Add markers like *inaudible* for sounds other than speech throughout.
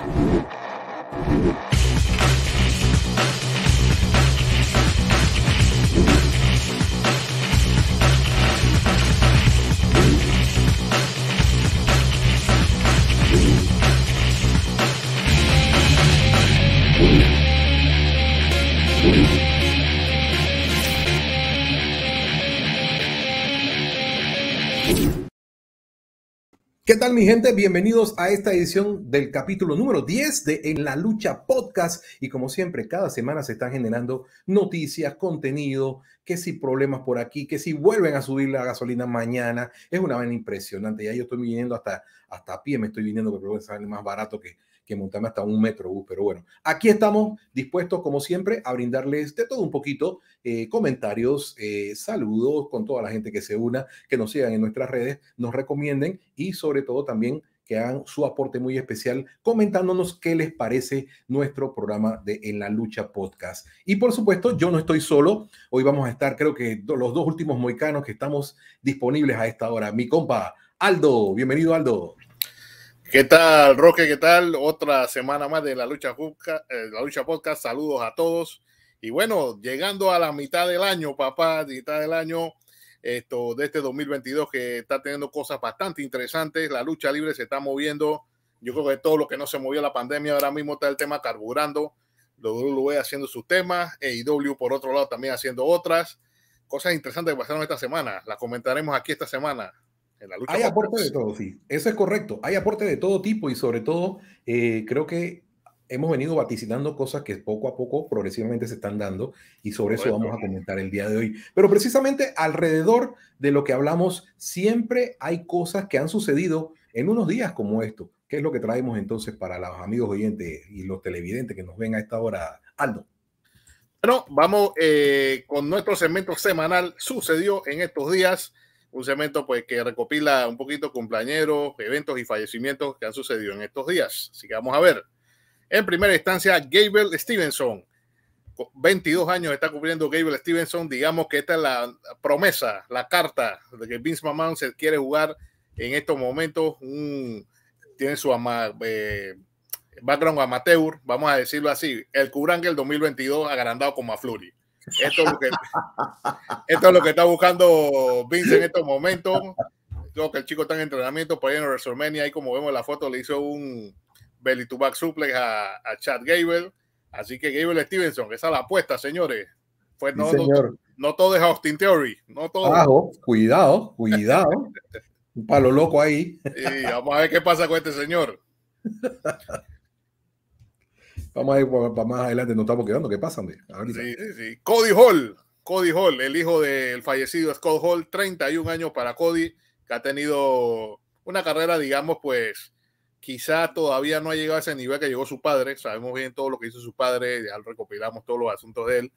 Thank you. ¿Qué tal mi gente? Bienvenidos a esta edición del capítulo número 10 de En la Lucha Podcast. Y como siempre, cada semana se están generando noticias, contenido, que si problemas por aquí, que si vuelven a subir la gasolina mañana. Es una vaina impresionante. Ya yo estoy viniendo hasta, hasta a pie, me estoy viniendo porque sale más barato que, que montarme hasta un metro, Pero bueno, aquí estamos dispuestos, como siempre, a brindarles de todo un poquito eh, comentarios, eh, saludos con toda la gente que se una, que nos sigan en nuestras redes, nos recomienden y sobre todo también que hagan su aporte muy especial comentándonos qué les parece nuestro programa de En la Lucha Podcast. Y por supuesto, yo no estoy solo. Hoy vamos a estar, creo que los dos últimos moicanos que estamos disponibles a esta hora. Mi compa, Aldo. Bienvenido, Aldo. ¿Qué tal, Roque? ¿Qué tal? Otra semana más de la lucha, podcast, eh, la lucha podcast. Saludos a todos. Y bueno, llegando a la mitad del año, papá, mitad del año esto de este 2022 que está teniendo cosas bastante interesantes. La lucha libre se está moviendo. Yo creo que todo lo que no se movió la pandemia ahora mismo está el tema carburando. lo WWE haciendo sus temas, EIW por otro lado también haciendo otras. Cosas interesantes que pasaron esta semana. Las comentaremos aquí esta semana hay aporte de todo, sí. Eso es correcto. Hay aporte de todo tipo y sobre todo eh, creo que hemos venido vaticinando cosas que poco a poco progresivamente se están dando y sobre eso vamos a comentar el día de hoy. Pero precisamente alrededor de lo que hablamos, siempre hay cosas que han sucedido en unos días como esto. ¿Qué es lo que traemos entonces para los amigos oyentes y los televidentes que nos ven a esta hora? Aldo. Bueno, vamos eh, con nuestro segmento semanal. Sucedió en estos días un segmento pues, que recopila un poquito cumpleañeros, eventos y fallecimientos que han sucedido en estos días. Así que vamos a ver. En primera instancia, Gable Stevenson. 22 años está cumpliendo Gable Stevenson. Digamos que esta es la promesa, la carta de que Vince McMahon se quiere jugar en estos momentos. tiene su eh, background amateur, vamos a decirlo así. El Curangue 2022 agrandado como a Flurry. Esto es lo que, está buscando Vince en estos momentos. Creo que el chico está en entrenamiento para ir en WrestleMania. Ahí, como vemos en la foto, le hizo un belly to back suplex a, Chad Gable. Así que Gable Stevenson, esa es la apuesta, señores. Pues no, todo es Austin Theory. No todo. cuidado, cuidado. Un palo loco ahí. vamos a ver qué pasa con este señor. Vamos a ir para más adelante, nos estamos quedando. ¿Qué pasa, Cody Hall, Cody Hall, el hijo del fallecido Scott Hall, 31 años para Cody, que ha tenido una carrera, digamos, pues quizá todavía no ha llegado a ese nivel que llegó su padre. Sabemos bien todo lo que hizo su padre, ya recopilamos todos los asuntos de él.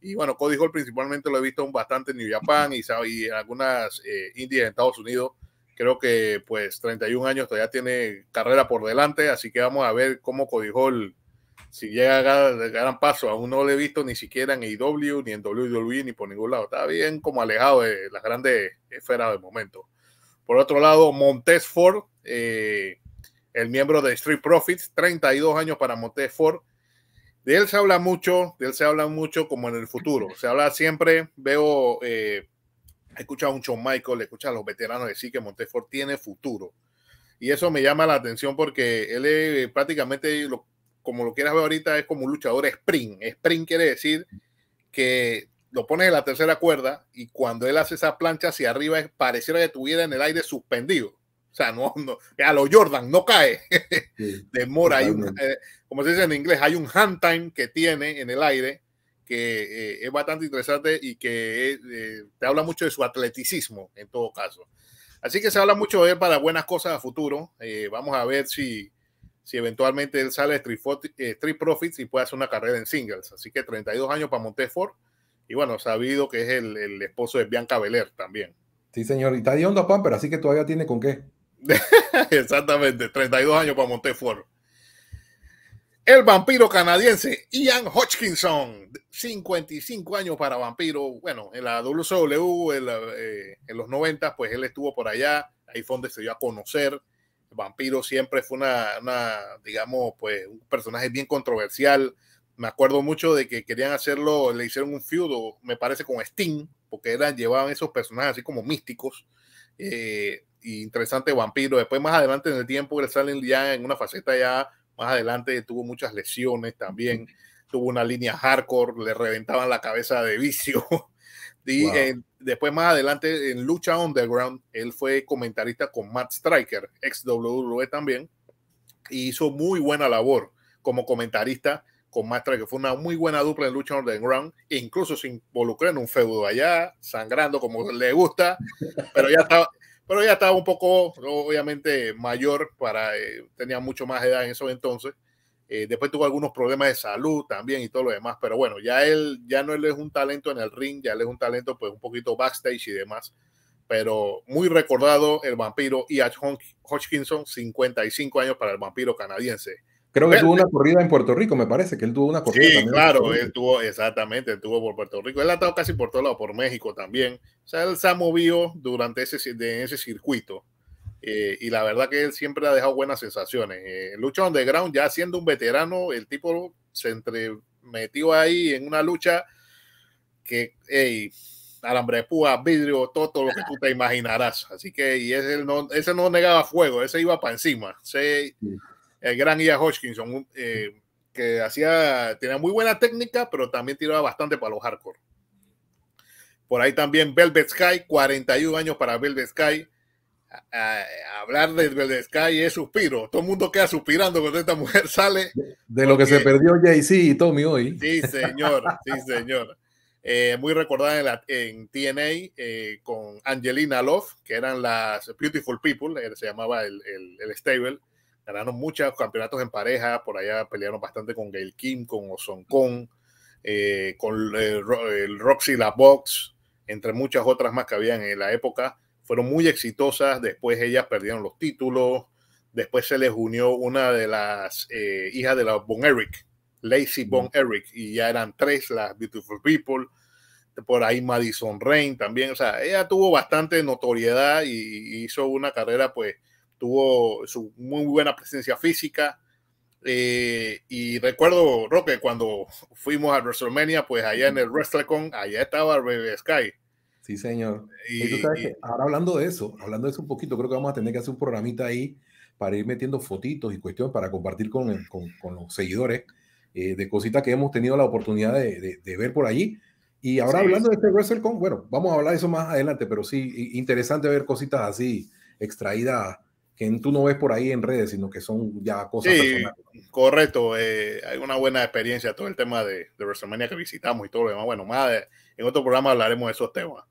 Y bueno, Cody Hall principalmente lo he visto bastante en New Japan y, en algunas eh, indias en Estados Unidos. Creo que pues 31 años todavía tiene carrera por delante, así que vamos a ver cómo Cody Hall si llega a gran paso, aún no lo he visto ni siquiera en IW, e ni en WWE, ni por ningún lado. Está bien como alejado de las grandes esferas del momento. Por otro lado, Montes Ford, eh, el miembro de Street Profits, 32 años para Montes Ford. De él se habla mucho, de él se habla mucho como en el futuro. Se habla siempre, veo, eh, escucha a un show Michael, escucha a los veteranos decir que Ford tiene futuro. Y eso me llama la atención porque él es prácticamente lo, como lo quieras ver ahorita, es como un luchador sprint. Sprint quiere decir que lo pones en la tercera cuerda y cuando él hace esa plancha hacia arriba, pareciera que estuviera en el aire suspendido. O sea, no, no a lo Jordan no cae. *laughs* Demora. Eh, como se dice en inglés, hay un hand time que tiene en el aire que eh, es bastante interesante y que eh, te habla mucho de su atleticismo en todo caso. Así que se habla mucho de él para buenas cosas a futuro. vamos a ver si si eventualmente él sale de eh, Street, Profits y puede hacer una carrera en singles. Así que 32 años para Montefort. Y bueno, sabido que es el, esposo de Bianca Belair también. Sí, señor. Y está de onda pero así que todavía tiene con qué. *laughs* Exactamente, 32 años para Montefort. El vampiro canadiense Ian Hodgkinson, 55 años para vampiro. Bueno, en la WCW e, en, eh, en los 90, pues él estuvo por allá. Ahí fue donde se dio a conocer vampiro siempre fue una, digamos, pues un personaje bien controversial. Me acuerdo mucho de que querían hacerlo, le hicieron un feudo, me parece, con Sting, porque eran, llevaban esos personajes así como místicos. Eh, y interesante vampiro. Después, más adelante en el tiempo, salen ya en una faceta ya más adelante, tuvo muchas lesiones también. Tuvo una línea hardcore, le reventaban la cabeza de vicio. Y después, más adelante, en Lucha Underground, él fue comentarista con Matt Striker, ex WWE también, y hizo muy buena labor como comentarista con Matt que Fue una muy buena dupla en Lucha Underground, e incluso se involucró en un feudo allá, sangrando como le gusta, pero ya estaba. Pero ya estaba un poco, obviamente, mayor para, eh, tenía mucho más edad en esos entonces eh, después tuvo algunos problemas de salud también y todo lo demás, pero bueno, ya él, ya no él es un talento en el ring, ya él es un talento pues un poquito backstage y demás, pero muy recordado el vampiro y Hodgkinson, 55 años para el vampiro canadiense. Creo que tuvo una eh corrida en Puerto Rico, me parece que él tuvo una corrida. Sí, claro, él tuvo, exactamente, él tuvo por Puerto Rico. Él ha estado casi por todo lado, por México también. O sea, él se ha movido durante ese, de ese circuito. Eh, y la verdad que él siempre ha dejado buenas sensaciones. Eh, lucha underground, ya siendo un veterano, el tipo se entremetió ahí en una lucha que, alambre de púa, vidrio, todo, lo que tú te imaginarás. Así que, y ese no, ese no negaba fuego, ese iba para encima. el gran Ian Hodgkinson, eh, que hacía, tenía muy buena técnica, pero también tiraba bastante para los hardcore. Por ahí también Velvet Sky, 41 años para Velvet Sky a, hablar de Sky sky es suspiro. Todo el mundo queda suspirando cuando esta mujer *laughs* sale. De, lo que se perdió Jay-Z y Tommy hoy. Sí, señor, sí, señor. Eh, muy recordada en, la, en TNA eh, con Angelina Love, que eran las Beautiful People, eh, se llamaba el, el, el, stable. Ganaron muchos campeonatos en pareja, por allá pelearon bastante con Gail Kim, con Ozon Kong, con el Roxy La Box, entre muchas otras más que habían en la época fueron muy exitosas, después ellas perdieron los títulos, después se les unió una de las eh, hijas de la Bon Eric, Lacey Bon Eric, y ya eran tres las Beautiful People, por ahí Madison Rain también, o sea, ella tuvo bastante notoriedad y hizo una carrera, pues tuvo su muy buena presencia física. Eh, y recuerdo, Roque, cuando fuimos a WrestleMania, pues allá en el WrestleCon, allá estaba Baby Sky. Sí, señor. Y, tú sabes que ahora hablando de eso, hablando de eso un poquito, creo que vamos a tener que hacer un programita ahí para ir metiendo fotitos y cuestiones para compartir con, los seguidores eh, de cositas que hemos tenido la oportunidad de, ver por allí. Y ahora hablando de este WrestleCon, bueno, vamos a hablar de eso más adelante, pero sí, interesante ver cositas así extraídas que tú no ves por ahí en redes, sino que son ya cosas. correcto. Eh, hay una buena experiencia todo el tema de, WrestleMania que visitamos y todo lo demás. Bueno, más en otro programa hablaremos de esos temas.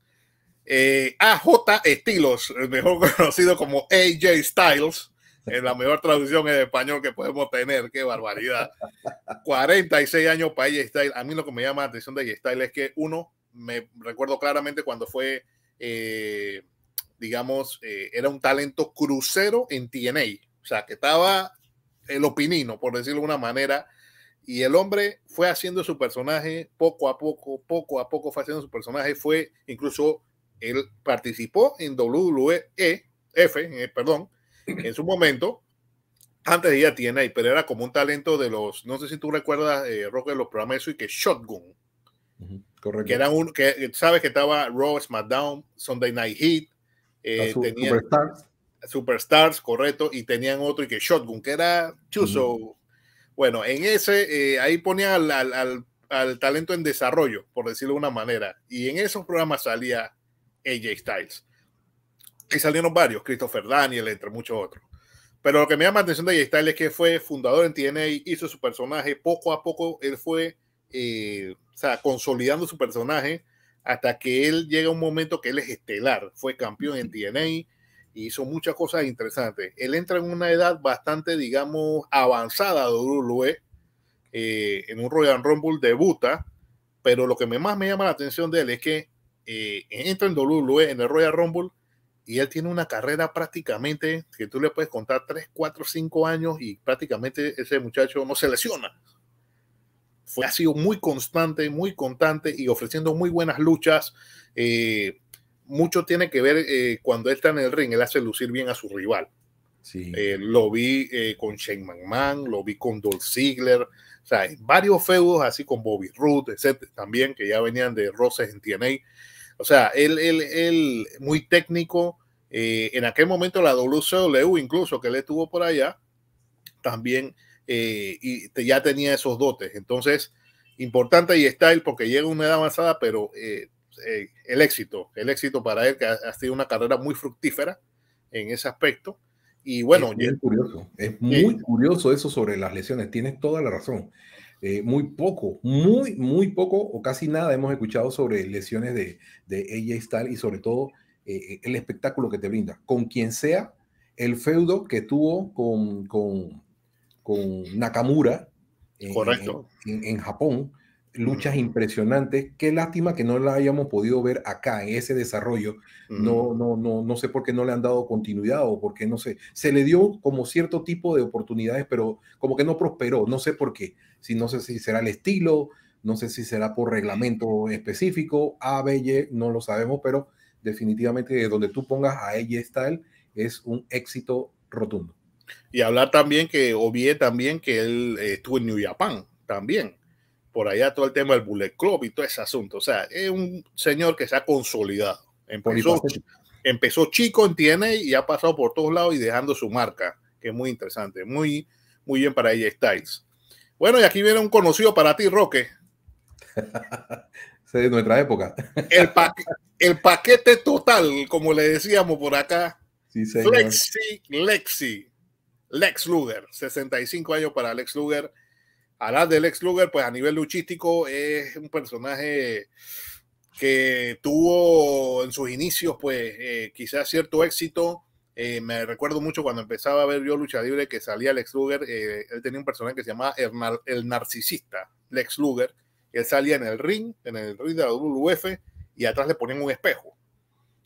Eh, AJ Estilos, mejor *laughs* conocido como AJ Styles, *laughs* en la mejor traducción en español que podemos tener, qué barbaridad. 46 *laughs* años para AJ Styles. A mí lo que me llama la atención de AJ Styles es que uno, me recuerdo claramente cuando fue, eh, digamos, eh, era un talento crucero en TNA, o sea, que estaba el opinino, por decirlo de una manera. Y el hombre fue haciendo su personaje poco a poco, poco a poco fue haciendo su personaje, fue incluso él participó en WWE, F, eh, perdón, en su momento, antes de ir a TNA, pero era como un talento de los, no sé si tú recuerdas, eh, de los programas eso y que Shotgun. correcto. Que era un, que eh, sabes que estaba Raw, SmackDown, Sunday Night Heat, eh, Superstars. Superstars, correcto, y tenían otro y que Shotgun, que era Chuso. Bueno, en ese, ahí ponía al, al, al, al talento en desarrollo, por decirlo de una manera, y en esos programas salía AJ Styles. Y salieron varios, Christopher Daniel, entre muchos otros. Pero lo que me llama la atención de AJ Styles es que fue fundador en TNA, hizo su personaje, poco a poco él fue eh, consolidando su personaje hasta que él llega a un momento que él es estelar, fue campeón en TNA y hizo muchas cosas interesantes. Él entra en una edad bastante, digamos, avanzada de WWE, eh, en un Royal Rumble debuta, pero lo que más me llama la atención de él es que eh, entra en WWE, en el Royal Rumble, y él tiene una carrera prácticamente que tú le puedes contar 3, 4, 5 años y prácticamente ese muchacho no se lesiona. Fue, ha sido muy constante, muy constante y ofreciendo muy buenas luchas. Eh, mucho tiene que ver eh, cuando él está en el ring, él hace lucir bien a su rival. Sí. lo vi con Shane McMahon, lo vi con Dolph Ziggler, o sea, varios feudos, así con Bobby Root, etcétera, también, que ya venían de roces en TNA. O sea, él, él, él muy técnico. Eh, en aquel momento la WCW, incluso que él estuvo por allá, también eh, y ya tenía esos dotes. Entonces, importante y style porque llega a una edad avanzada, pero eh, el éxito, el éxito para él, que ha sido una carrera muy fructífera en ese aspecto. Y bueno, es muy, curioso. Es muy curioso eso sobre las lesiones, tienes toda la razón. Eh, muy poco, muy, muy poco o casi nada hemos escuchado sobre lesiones de, de AJ Styles y sobre todo eh, eh, el espectáculo que te brinda, con quien sea, el feudo que tuvo con, con, con Nakamura en, en Japón, luchas impresionantes. Qué lástima que no la hayamos podido ver acá, en ese desarrollo. No, no, no, no sé por qué no le han dado continuidad o por qué no sé. Se le dio como cierto tipo de oportunidades, pero como que no prosperó. No sé por qué. Si no sé si será el estilo, no sé si será por reglamento específico, A, B, Y, no lo sabemos, pero definitivamente donde tú pongas a ella él, es un éxito rotundo. Y hablar también que obvié también que él eh, estuvo en New Japan también por allá todo el tema del Bullet Club y todo ese asunto. O sea, es un señor que se ha consolidado. Empezó, empezó chico, TNA y ha pasado por todos lados y dejando su marca, que es muy interesante. Muy, muy bien para ella, Styles. Bueno, y aquí viene un conocido para ti, Roque. *laughs* de nuestra época. *laughs* El, el paquete total, como le decíamos por acá. Sí, Flexi, Lexi, Lex Luger, 65 años para Lex Luger la de Lex Luger, pues a nivel luchístico es un personaje que tuvo en sus inicios, pues eh, quizás cierto éxito. Eh, me recuerdo mucho cuando empezaba a ver yo lucha libre que salía Lex Luger, eh, él tenía un personaje que se llamaba el, el, narcisista, Lex Luger. Él salía en el ring, en el ring de la WWF, y atrás le ponían un espejo.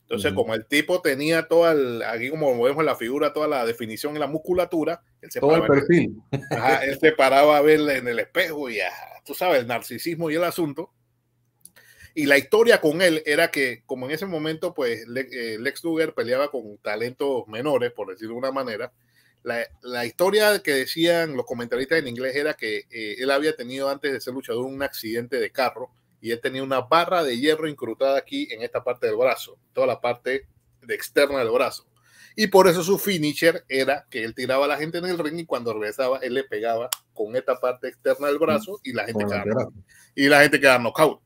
Entonces, como el tipo tenía toda, aquí como vemos la figura, toda la definición y la musculatura, él se, todo él se paraba a ver en el espejo y, tú sabes, el narcisismo y el asunto. Y la historia con él era que, como en ese momento, pues eh, Lex Luger peleaba con talentos menores, por decirlo de una manera, la, la, historia que decían los comentaristas en inglés era que eh, él había tenido antes de ser luchador un accidente de carro y él tenía una barra de hierro incrustada aquí en esta parte del brazo, toda la parte de externa del brazo. Y por eso su finisher era que él tiraba a la gente en el ring y cuando regresaba él le pegaba con esta parte externa del brazo y la gente quedaba, y la gente quedaba knockout.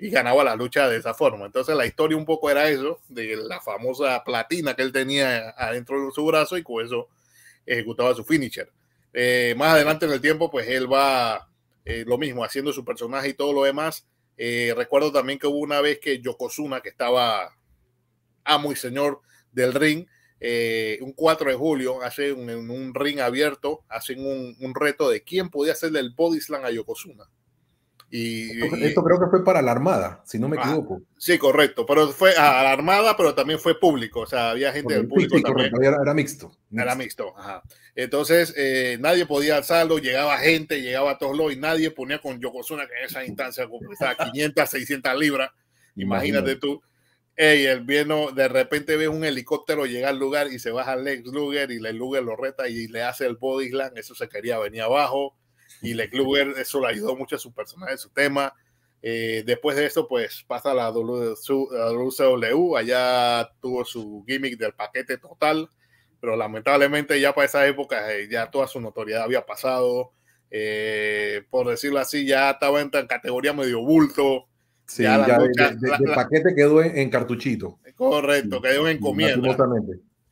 Y ganaba la lucha de esa forma. Entonces la historia un poco era eso, de la famosa platina que él tenía adentro de su brazo y con eso ejecutaba su finisher. Eh, más adelante en el tiempo, pues él va eh, lo mismo, haciendo su personaje y todo lo demás. Eh, recuerdo también que hubo una vez que Yokozuna, que estaba amo y señor del ring, eh, un 4 de julio, hace un, ring abierto, hacen un, reto de quién podía hacerle el bodyslam a Yokozuna. Y, esto, creo que fue para la Armada, si no me ah, equivoco. Sí, correcto, pero fue a la Armada, pero también fue público, o sea, había gente del público Correcto, era, mixto, Era mixto, ajá. Entonces, eh, nadie podía alzarlo, llegaba gente, llegaba a todos los, y nadie ponía con Yokozuna, que en esa instancia estaba 500, 600 libras, imagínate, tú. y el vino, de repente ve un helicóptero llegar al lugar y se baja Lex Luger y Lex Luger lo reta y le hace el body slam, eso se quería venir abajo y Luger, eso le ayudó mucho a su personaje, su tema. Eh, después de eso, pues pasa a la WCW, allá tuvo su gimmick del paquete total, pero lamentablemente ya para esa época eh, ya toda su notoriedad había pasado, eh, por decirlo así, ya estaba en, en categoría medio bulto. Sí, ya, el paquete quedó en, cartuchito. Correcto, quedó en encomienda.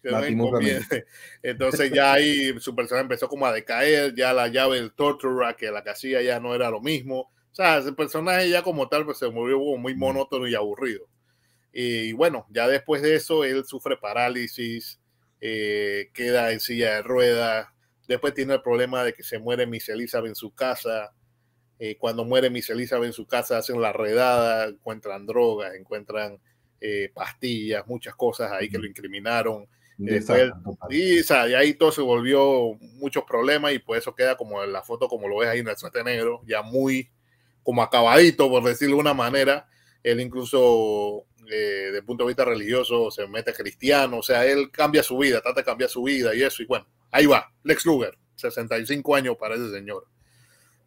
*laughs* Entonces ya ahí su personaje empezó como a decaer, ya la llave del Tortura, que la casilla ya no era lo mismo. O sea, ese personaje ya como tal pues, se volvió muy mm. monótono y aburrido. Y bueno, ya después de eso él sufre parálisis, eh, queda en silla de ruedas, después tiene el problema de que se muere Miss Elizabeth en su casa. Eh, cuando muere Miss Elizabeth en su casa hacen la redada, encuentran drogas, encuentran eh, pastillas, muchas cosas ahí que lo incriminaron y ahí todo se volvió muchos problemas y por eso queda como en la foto, como lo ves ahí en el traje negro, ya muy como acabadito, por decirlo de una manera. Él incluso, eh, desde el punto de vista religioso, se mete cristiano, o sea, él cambia su vida, trata de cambiar su vida y eso. Y bueno, ahí va, Lex Luger, 65 años para ese señor.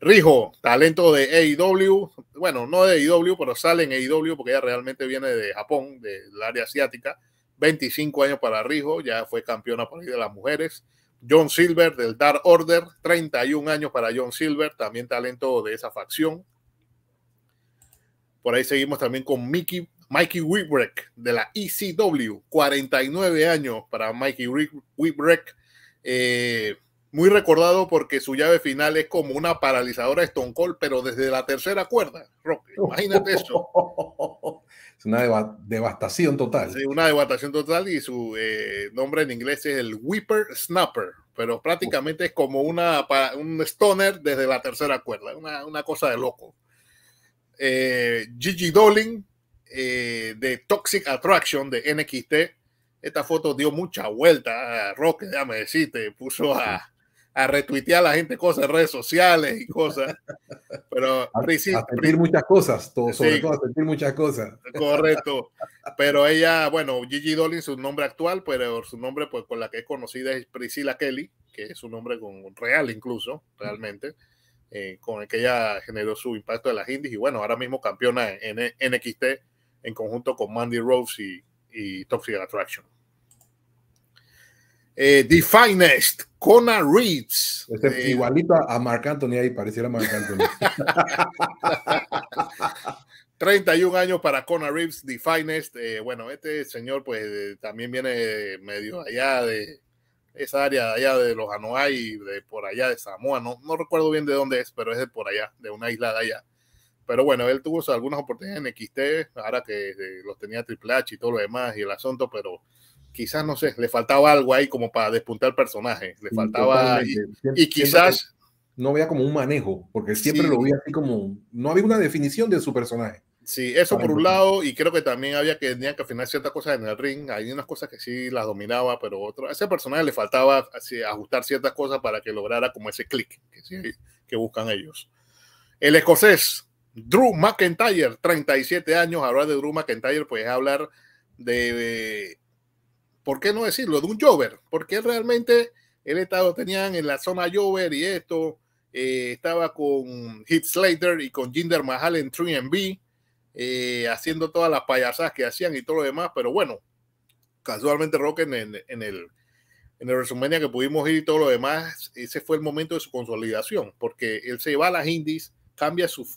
Rijo, talento de AEW, bueno, no de AEW, pero sale en AEW porque ella realmente viene de Japón, del área asiática 25 años para Rijo, ya fue campeona por ahí de las mujeres. John Silver del Dark Order, 31 años para John Silver, también talento de esa facción. Por ahí seguimos también con Mickey, Mikey Whipwreck de la ECW, 49 años para Mikey Whipwreck. Eh, muy recordado porque su llave final es como una paralizadora Stone Cold, pero desde la tercera cuerda. imagínate eso. *laughs* es una devastación total. Sí, una devastación total y su eh, nombre en inglés es el Whipper Snapper, pero prácticamente es como una, un stoner desde la tercera cuerda, una, una cosa de loco. Eh, Gigi Dolin eh, de Toxic Attraction de NXT. Esta foto dio mucha vuelta a Rock, ya me deciste, puso a a retuitear a la gente cosas en redes sociales y cosas. Pero *laughs* a, sentir muchas cosas, todo, sobre todo a sentir muchas cosas. Correcto. Pero ella, bueno, Gigi Dolin, su nombre actual, pero su nombre pues con la que es conocida es Priscilla Kelly, que es su nombre con, real incluso, realmente, eh, con el que ella generó su impacto de las indies y bueno, ahora mismo campeona en, NXT en conjunto con Mandy Rose y, y Toxic Attraction. Eh, The Finest, Reeves. Este, eh, igualito a Marc Anthony ahí, pareciera Marc Anthony. 31 *laughs* años para Conor Reeves, Definest. Finest. Eh, bueno, este señor pues eh, también viene medio allá de esa área allá de los Anoai, de por allá de Samoa, no, no recuerdo bien de dónde es, pero es de por allá, de una isla allá. Pero bueno, él tuvo algunas oportunidades en XT, ahora que los tenía Triple H y todo lo demás y el asunto, pero quizás, no sé, le faltaba algo ahí como para despuntar el personaje, le faltaba, y, quizás... No veía como un manejo, porque siempre lo veía así como, no había una definición de su personaje. Sí, eso por un lado, y creo que también había que tenía que afinar ciertas cosas en el ring. Hay unas cosas que sí las dominaba, pero otro, a ese personaje le faltaba ajustar ciertas cosas para que lograra como ese clic que, buscan ellos. El escocés, Drew McIntyre, 37 años. Hablar de Drew McIntyre, pues hablar de ¿por qué no decirlo? De un Jover, porque realmente, él estaba, tenían en la zona Jover y esto, eh, estaba con Heath Slater y con Jinder Mahal en 3B, eh, haciendo todas las payasadas que hacían y todo lo demás, pero bueno, casualmente Rock en, el en el resumen que pudimos ir y todo lo demás, ese fue el momento de su consolidación, porque él se va a las indies, cambia su,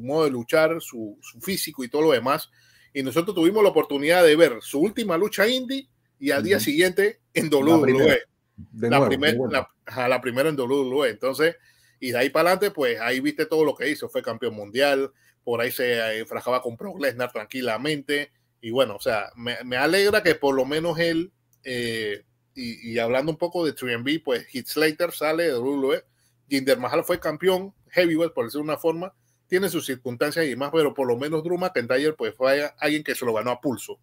modo de luchar, su, su, físico y todo lo demás. Y nosotros tuvimos la oportunidad de ver su última lucha indie y al día siguiente en WWE. La, e. la, la, primera en WWE. Entonces, y de ahí para adelante, pues ahí viste todo lo que hizo. Fue campeón mundial, por ahí se eh, enfrajaba con Brock Lesnar tranquilamente. Y bueno, o sea, me, me alegra que por lo menos él, eh, y, hablando un poco de 3 pues Hit Slater sale de WWE. Jinder Mahal fue campeón heavyweight, por decir una forma. Tiene sus circunstancias y demás, pero por lo menos Drew McIntyre, pues fue alguien que se lo ganó a pulso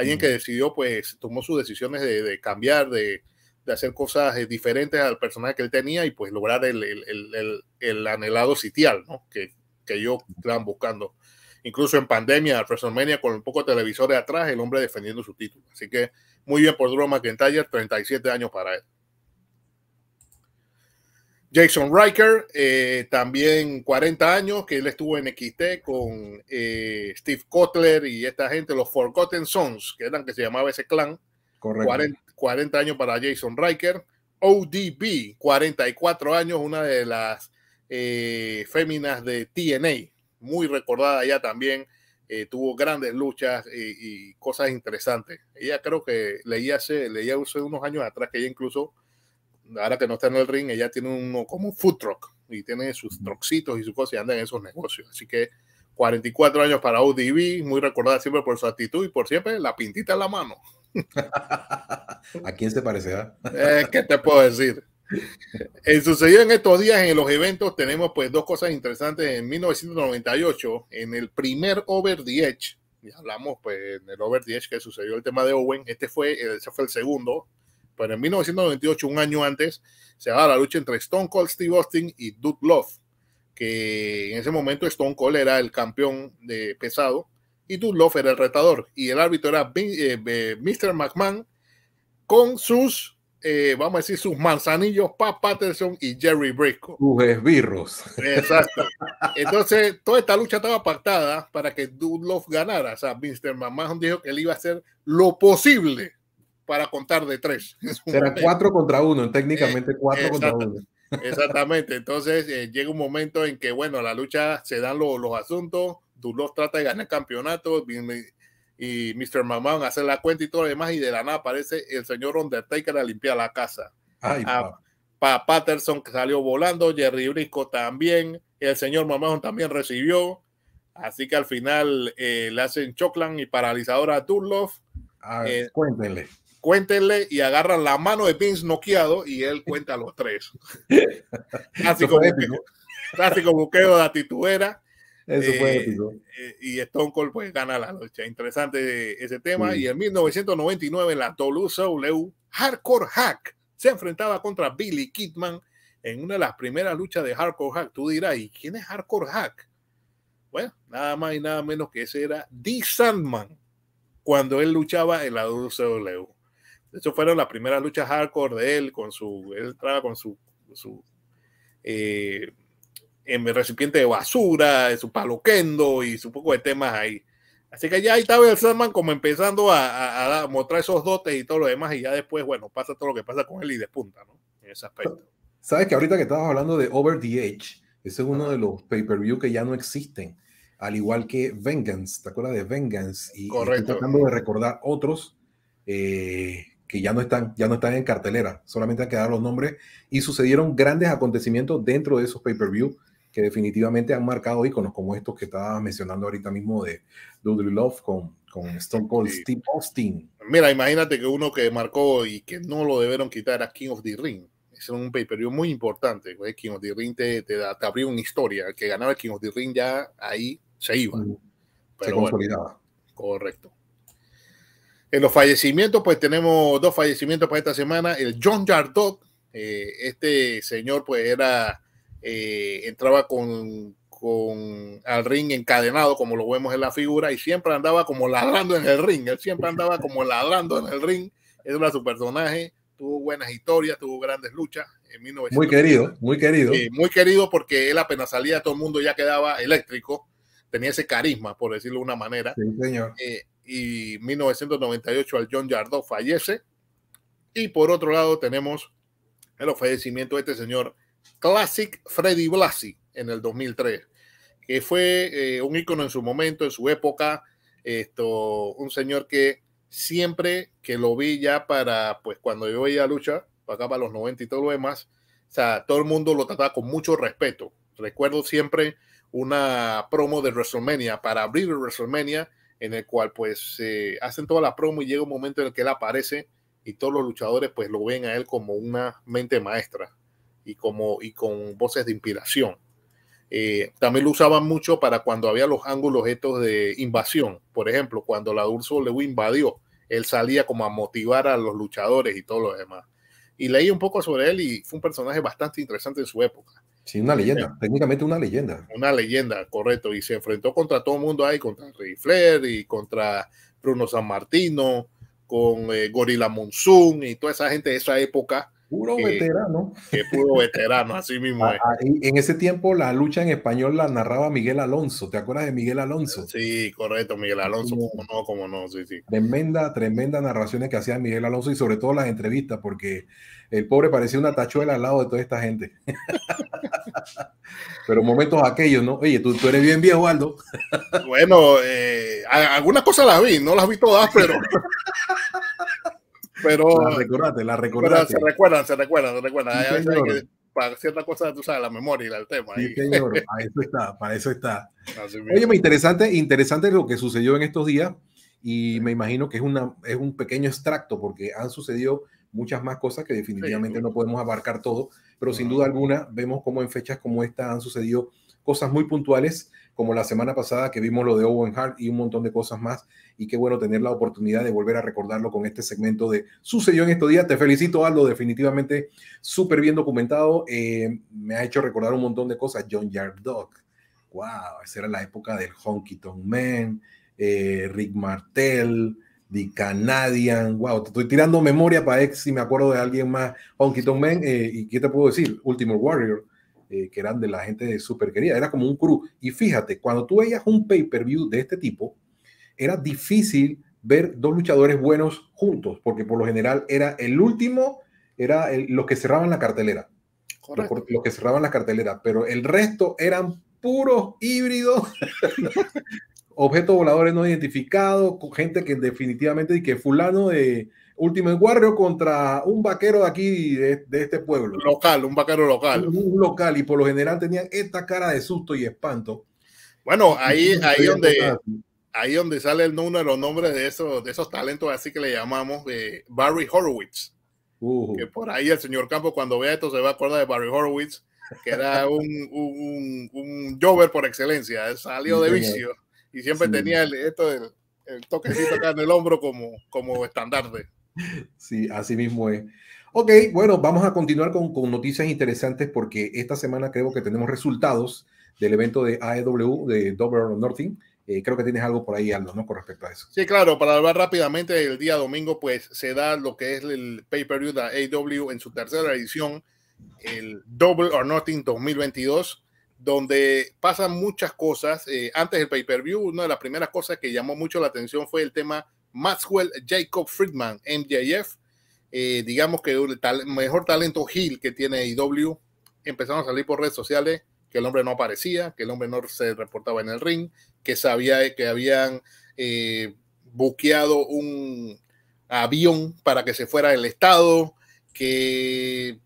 alguien que decidió, pues tomó sus decisiones de, cambiar, de, hacer cosas eh, diferentes al personaje que él tenía y pues lograr el, anhelado sitial, ¿no? Que, que ellos estaban buscando. Incluso en pandemia, WrestleMania con un poco de televisores atrás, el hombre defendiendo su título. Así que muy bien por Drew McIntyre, 37 años para él. Jason Riker, eh, también 40 años, que él estuvo en XT con eh, Steve Kotler y esta gente, los Forgotten Sons, que eran que se llamaba ese clan. Correcto. 40, años para Jason Riker. ODB, 44 años, una de las eh, féminas de TNA, muy recordada ya también. tuvo grandes luchas y, cosas interesantes. Ella creo que leía hace, leía hace unos años atrás que ella incluso ahora que no está en el ring, ella tiene uno como un food truck y tiene sus troxitos y su cosas y anda en esos negocios. Así que 44 años para ODB, muy recordada siempre por su actitud y por siempre la pintita en la mano. *laughs* ¿A quién se parecerá? Ah? Eh, ¿Qué te puedo decir? En eh, sucedió en estos días en los eventos tenemos pues dos cosas interesantes. En 1998, en el primer Over the Edge, y hablamos pues en el Over the Edge que sucedió el tema de Owen, este fue, ese fue el segundo, pero en 1998, un año antes, se daba la lucha entre Stone Cold Steve Austin y Dude Love, que en ese momento Stone Cold era el campeón de pesado y Dude Love era el retador. Y el árbitro era eh, eh, Mr. McMahon con sus, eh, vamos a decir, sus manzanillos, Pat Patterson y Jerry Brisco. Sus esbirros. Exacto. Entonces, toda esta lucha estaba pactada para que Dude Love ganara. O sea, Mr. McMahon dijo que él iba a hacer lo posible para contar de tres. *laughs* Será cuatro contra uno, técnicamente eh, cuatro contra uno. *laughs* Exactamente, entonces eh, llega un momento en que, bueno, la lucha se dan los asuntos, Dulos trata de ganar campeonato y, Mr. McMahon hace la cuenta y todo lo demás, y de la nada aparece el señor Undertaker a limpiar la casa. Ah, para Patterson que salió volando, Jerry Brisco también, el señor McMahon también recibió, así que al final eh, le hacen choclan y paralizador a Durloff. Ah, cuéntenle cuéntenle y agarran la mano de Vince noqueado y él cuenta los tres. clásico clásico buqueo de tituera. Eso fue eh, eh, y Stone Cold pues gana la lucha. Interesante ese tema. Y en 1999 en la WCW e, Hardcore Hack se enfrentaba contra Billy Kidman en una de las primeras luchas de Hardcore Hack. Tú dirás, ¿y quién es Hardcore Hack? Bueno, nada más y nada menos que ese era D. Sandman cuando él luchaba en la WCW eso fueron las primeras luchas hardcore de él con su. Él entraba con su. su eh, en el recipiente de basura, de su paloquendo y su poco de temas ahí. Así que ya ahí estaba el Sandman como empezando a, a, mostrar esos dotes y todo lo demás, y ya después, bueno, pasa todo lo que pasa con él y despunta, ¿no? En ese aspecto. Sabes que ahorita que estabas hablando de Over the Edge, ese es uno de los pay-per-view que ya no existen, al igual que Vengeance, ¿te acuerdas de Vengeance? Y Correcto. estoy tratando de recordar otros. Eh, que ya no están, ya no están en cartelera, solamente han quedado los nombres y sucedieron grandes acontecimientos dentro de esos pay-per-view que definitivamente han marcado íconos como estos que estaba mencionando ahorita mismo de Dudley Love con, con Stone Cold Steve Austin. Mira, imagínate que uno que marcó y que no lo debieron quitar era King of the Ring. Es un pay-per-view muy importante. King of the Ring te, te abrió una historia. El que ganaba King of the Ring ya ahí se iba. Mm. se consolidaba. correcto. En los fallecimientos, pues tenemos dos fallecimientos para esta semana. El John Jardot, eh, este señor pues era, eh, entraba con, con al ring encadenado, como lo vemos en la figura, y siempre andaba como ladrando en el ring. Él siempre andaba como ladrando en el ring. Era su personaje, tuvo buenas historias, tuvo grandes luchas. En Muy querido, muy querido. muy querido porque él apenas salía, todo el mundo ya quedaba eléctrico. Tenía ese carisma, por decirlo de una manera. Sí, señor. Eh, y 1998 al John Yardó fallece. Y por otro lado tenemos el fallecimiento de este señor Classic Freddy Blasi en el 2003, que fue eh, un ícono en su momento, en su época, esto, un señor que siempre que lo vi ya para, pues cuando yo veía lucha, acá para los 90 y todo lo demás, o sea, todo el mundo lo trataba con mucho respeto. Recuerdo siempre una promo de WrestleMania para abrir WrestleMania en el cual pues se eh, hacen toda la promo y llega un momento en el que él aparece y todos los luchadores pues lo ven a él como una mente maestra y como y con voces de inspiración. Eh, también lo usaban mucho para cuando había los ángulos estos de invasión. Por ejemplo, cuando la Dulce le invadió, él salía como a motivar a los luchadores y todos los demás. Y leí un poco sobre él y fue un personaje bastante interesante en su época. Sí, una leyenda, técnicamente una leyenda. Una leyenda, correcto. Y se enfrentó contra todo el mundo ahí, contra Rey Flair y contra Bruno San Martino, con Gorila eh, Gorilla Monsoon y toda esa gente de esa época Puro eh, veterano. Que puro veterano, así mismo. Ah, es. Ah, en ese tiempo la lucha en español la narraba Miguel Alonso. ¿Te acuerdas de Miguel Alonso? Sí, correcto, Miguel Alonso, como no, como no, sí, sí. Tremenda, tremenda narraciones que hacía Miguel Alonso y sobre todo las entrevistas, porque el pobre parecía una tachuela al lado de toda esta gente. *laughs* Pero momentos aquellos, ¿no? Oye, tú, eres bien viejo, Aldo. bueno, eh, algunas cosas las vi, no las vi todas, pero. *laughs* Pero, la la se recuerdan, se recuerdan, se recuerdan. para ciertas cosas, tú sabes, la memoria y el tema. Sí, señor, *laughs* para eso está, para eso está. Oye, interesante, interesante lo que sucedió en estos días y me imagino que es, una, es un pequeño extracto porque han sucedido muchas más cosas que definitivamente no podemos abarcar todo, pero sin duda alguna vemos cómo en fechas como esta han sucedido cosas muy puntuales, como la semana pasada que vimos lo de Owen Hart y un montón de cosas más y qué bueno tener la oportunidad de volver a recordarlo con este segmento de Sucedió en estos días. Te felicito, Aldo, definitivamente súper bien documentado. Eh, me ha hecho recordar un montón de cosas. John Yard Dog, wow, esa era la época del Honky Tonk Man, eh, Rick Martel. The Canadian, wow, te estoy tirando memoria para ver si me acuerdo de alguien más, Honky Tonk Man, eh, y qué te puedo decir, Ultimate Warrior, que eran de la gente súper querida, era como un crew. Y fíjate, cuando tú veías un pay-per-view de este tipo, era difícil ver dos luchadores buenos juntos, porque por lo general era el último, era los que cerraban la cartelera. Los, que cerraban la cartelera, pero el resto eran puros híbridos, *laughs* objetos voladores no identificados, gente que definitivamente, y que fulano de último Warrior contra un vaquero de aquí, de, este pueblo. Local, un vaquero local. Un, local, y por lo general tenían esta cara de susto y espanto. Bueno, ahí, ahí donde ahí donde sale el número, los nombres de esos, de esos talentos, así que le llamamos eh, Barry Horowitz. Uh. Que por ahí el señor Campo, cuando vea esto, se va a acordar de Barry Horowitz, que era *laughs* un, un, un Jover por excelencia. salió de vicio y siempre tenía el, esto el toquecito acá en el hombro como, como estandarte. Sí, así mismo es. Ok, bueno, vamos a continuar con, con noticias interesantes porque esta semana creo que tenemos resultados del evento de AEW de Dover Northing eh, creo que tienes algo por ahí, Aldo, ¿no? Con respecto a eso. Sí, claro, para hablar rápidamente, el día domingo, pues se da lo que es el pay-per-view de AEW en su tercera edición, el Double or Nothing 2022, donde pasan muchas cosas. Eh, antes del pay-per-view, una de las primeras cosas que llamó mucho la atención fue el tema Maxwell Jacob Friedman, MJF. Eh, digamos que el mejor talento heel que tiene AEW. Empezaron a salir por redes sociales que el hombre no aparecía, que el hombre no se reportaba en el ring, que sabía que habían eh, buqueado un avión para que se fuera del estado, que,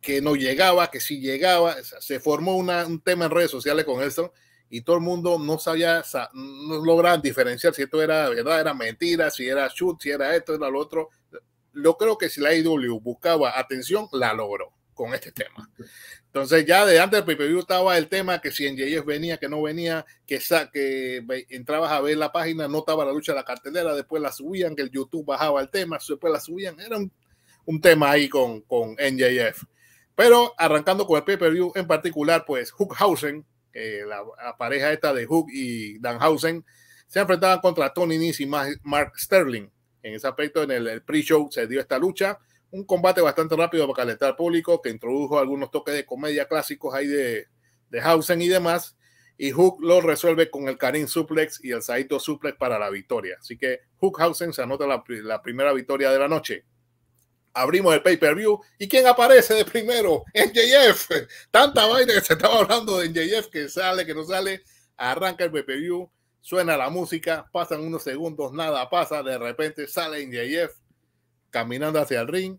que no llegaba, que sí llegaba. Se formó un tema en redes sociales con esto y todo el mundo no sabía, no lograban diferenciar si esto era verdad, era mentira, si era shoot, si era esto, era lo otro. Yo creo que si la IW buscaba atención, la logró con este tema. Entonces ya de antes del pay estaba el tema que si en venía, que no venía, que, sa que entrabas a ver la página, no estaba la lucha de la cartelera, después la subían, que el YouTube bajaba el tema, después la subían, era un, un tema ahí con, con NJF. Pero arrancando con el pay-per-view en particular, pues Hookhausen, eh, la, pareja esta de Hook y Danhausen, se enfrentaban contra Tony Nese y Mark Sterling. En ese aspecto, en el, el pre-show se dio esta lucha un combate bastante rápido para calentar al público, que introdujo algunos toques de comedia clásicos ahí de, de Hausen y demás. Y Hook lo resuelve con el Karim Suplex y el Saito Suplex para la victoria. Así que Hookhausen se anota la, primera victoria de la noche abrimos el pay-per-view. ¿Y quién aparece de primero? NJF. Tanta vaina que se estaba hablando de NJF que sale, que no sale. Arranca el pay-per-view, suena la música, pasan unos segundos, nada pasa. De repente sale NJF caminando hacia el ring,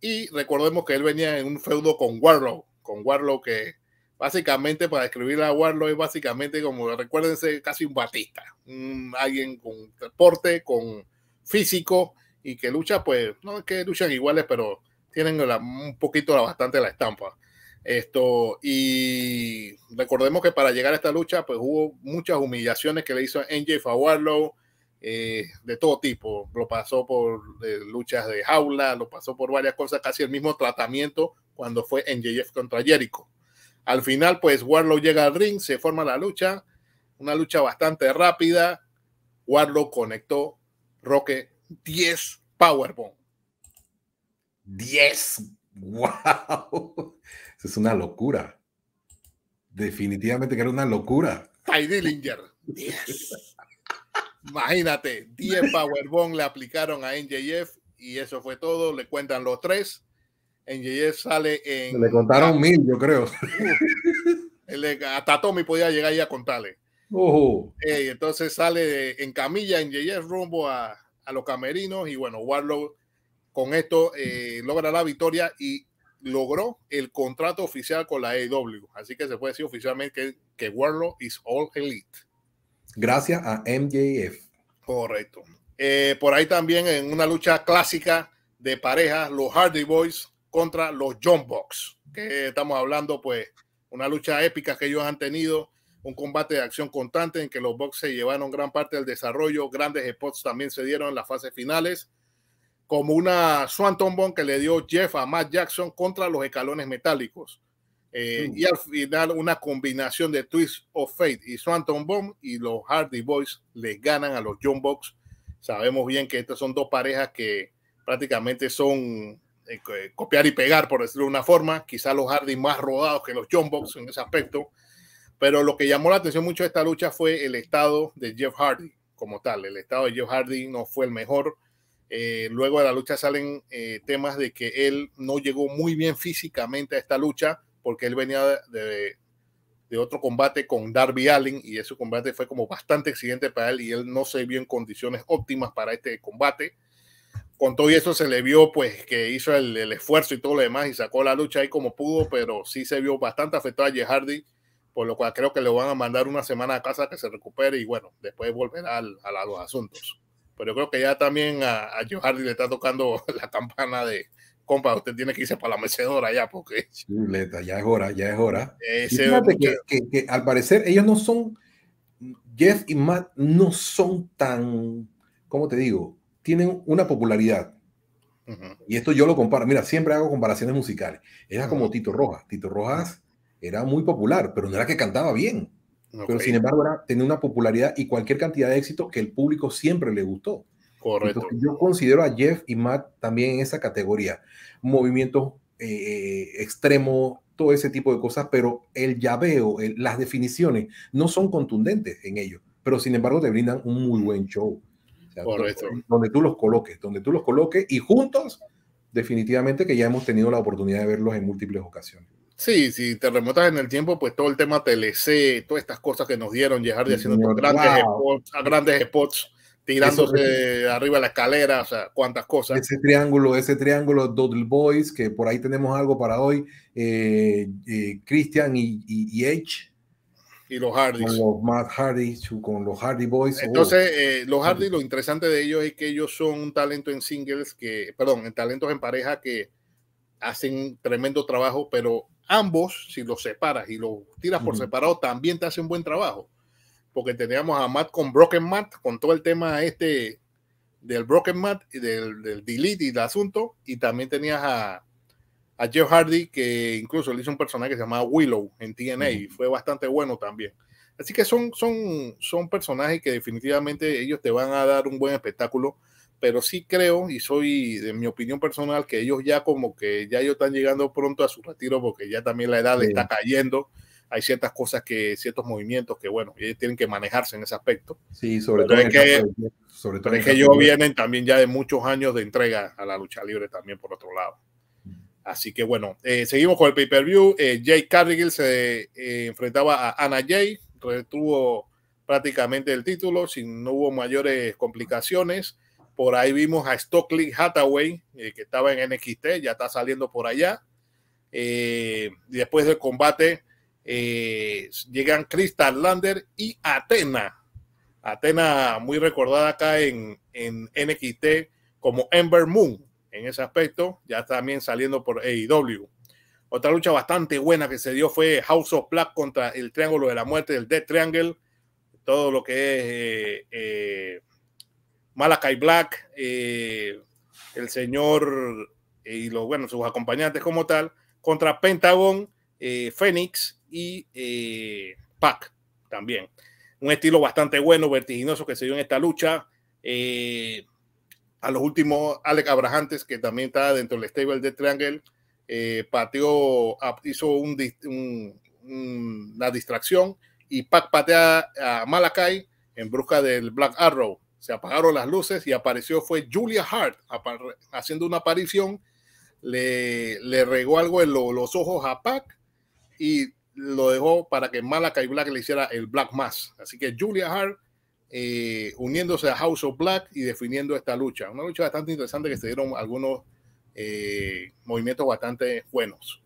y recordemos que él venía en un feudo con Warlow, con Warlow que básicamente para describir a Warlow es básicamente como, recuérdense, casi un batista, alguien con deporte, con físico y que lucha, pues, no es que luchan iguales, pero tienen un poquito, la, bastante la estampa. Esto, y recordemos que para llegar a esta lucha, pues hubo muchas humillaciones que le hizo NJ a Warlow, eh, de todo tipo. Lo pasó por eh, luchas de jaula, lo pasó por varias cosas, casi el mismo tratamiento cuando fue en JF contra Jericho. Al final, pues Warlow llega al ring, se forma la lucha, una lucha bastante rápida. Warlow conectó Roque 10 Powerbomb. 10. ¡Wow! Eso es una locura. Definitivamente que era una locura. Ty Dillinger. 10. Imagínate, 10 Powerbomb le aplicaron a NJF y eso fue todo. Le cuentan los tres. NJF sale en. Le contaron mil, yo creo. *laughs* hasta Tommy podía llegar ahí a contarle. entonces sale en camilla NJF rumbo a, a, los camerinos y bueno, Warlow con esto eh, logra la victoria y logró el contrato oficial con la AEW. Así que se puede decir oficialmente que, que is all elite gracias a MJF. Correcto. Eh, por ahí también en una lucha clásica de pareja, los Hardy Boys contra los John Box, que estamos hablando pues una lucha épica que ellos han tenido, un combate de acción constante en que los Box se llevaron gran parte del desarrollo, grandes spots también se dieron en las fases finales, como una Swanton Bomb que le dio Jeff a Matt Jackson contra los escalones metálicos. Eh, mm. Y al final una combinación de Twist of Fate y Swanton Bomb y los Hardy Boys les ganan a los John Sabemos bien que estas son dos parejas que prácticamente son eh, eh, copiar y pegar, por decirlo de una forma. quizá los Hardy más rodados que los John en ese aspecto. Pero lo que llamó la atención mucho de esta lucha fue el estado de Jeff Hardy como tal. El estado de Jeff Hardy no fue el mejor. luego de la lucha salen temas de que él no llegó muy bien físicamente a esta lucha porque él venía de, de otro combate con Darby Allen y ese combate fue como bastante exigente para él y él no se vio en condiciones óptimas para este combate. Con todo eso se le vio pues que hizo el, el esfuerzo y todo lo demás y sacó la lucha ahí como pudo, pero sí se vio bastante afectado a Jehardy, Hardy, por lo cual creo que le van a mandar una semana a casa que se recupere y bueno, después volver a, los asuntos. Pero yo creo que ya también a, a le está tocando *laughs* la campana de, compa, usted tiene que irse para la mecedora ya, porque. ya es hora, ya es hora. Eh, fíjate que, al parecer ellos no son, Jeff y Matt no son tan, ¿cómo te digo? Tienen una popularidad. Y esto yo lo comparo, mira, siempre hago comparaciones musicales. Era como Tito Rojas. Tito Rojas era muy popular, pero no era que cantaba bien. Pero sin embargo, tenía una popularidad y cualquier cantidad de éxito que el público siempre le gustó. Correcto. yo considero a Jeff y Matt también en esa categoría. movimiento eh, extremo todo ese tipo de cosas, pero el llaveo, las definiciones no son contundentes en ellos, pero sin embargo te brindan un muy buen show. Correcto. Donde, tú los coloques, donde tú los coloques y juntos, definitivamente que ya hemos tenido la oportunidad de verlos en múltiples ocasiones. Sí, si te remotas en el tiempo, pues todo el tema TLC, todas estas cosas que nos dieron, de haciendo a grandes, ah, grandes spots tirándose arriba de la escalera, o sea, cuántas cosas. Ese triángulo, ese triángulo Doddle Boys, que por ahí tenemos algo para hoy, eh, eh, Christian y, y, Edge. Y los Hardy. Con los Matt Hardy, con los Hardy Boys. Oh. Entonces, eh, los Hardy, lo interesante de ellos es que ellos son un talento en singles, que, perdón, en talentos en pareja que hacen tremendo trabajo, pero ambos, si los separas y los tiras por separado, también te hacen buen trabajo porque teníamos a Matt con Broken Matt, con todo el tema este del Broken Matt y del, del delete y del asunto, y también tenías a, a Jeff Hardy, que incluso le hizo un personaje que se llamaba Willow en TNA, y fue bastante bueno también. Así que son, son, son personajes que definitivamente ellos te van a dar un buen espectáculo, pero sí creo, y soy de mi opinión personal, que ellos ya como que ya ellos están llegando pronto a su retiro, porque ya también la edad está cayendo, hay ciertas cosas que, ciertos movimientos que, bueno, ellos tienen que manejarse en ese aspecto. Sí, sobre todo. Es que, sobre todo pero es que ellos vienen también ya de muchos años de entrega a la lucha libre también por otro lado. Así que bueno, eh, seguimos con el pay-per-view. Eh, Jay se eh, enfrentaba a Ana Jay, retuvo prácticamente el título, sin, no hubo mayores complicaciones. Por ahí vimos a Stockley Hathaway, eh, que estaba en NXT, ya está saliendo por allá. después del combate, eh, llegan Crystal Lander y Atena. Atena muy recordada acá en, NXT como Ember Moon en ese aspecto, ya también saliendo por AEW. Otra lucha bastante buena que se dio fue House of Black contra el Triángulo de la Muerte, el Death Triangle, todo lo que es eh, eh, Malakai Black, el señor y bueno, sus acompañantes como tal, contra Pentagon, Phoenix y eh, Pac también. Un estilo bastante bueno, vertiginoso que se dio en esta lucha. Eh, a los últimos, Alec Abrahantes que también está dentro del stable de Triangle, eh, pateó, hizo una distracción y Pac patea a Malakai en busca del Black Arrow. Se apagaron las luces y apareció fue Julia Hart haciendo una aparición. Le, regó algo en los ojos a Pac y lo dejó para que Malakai Black le hiciera el Black Mass. Así que Julia Hart eh, uniéndose a House of Black y definiendo esta lucha. Una lucha bastante interesante que se dieron algunos eh, movimientos bastante buenos.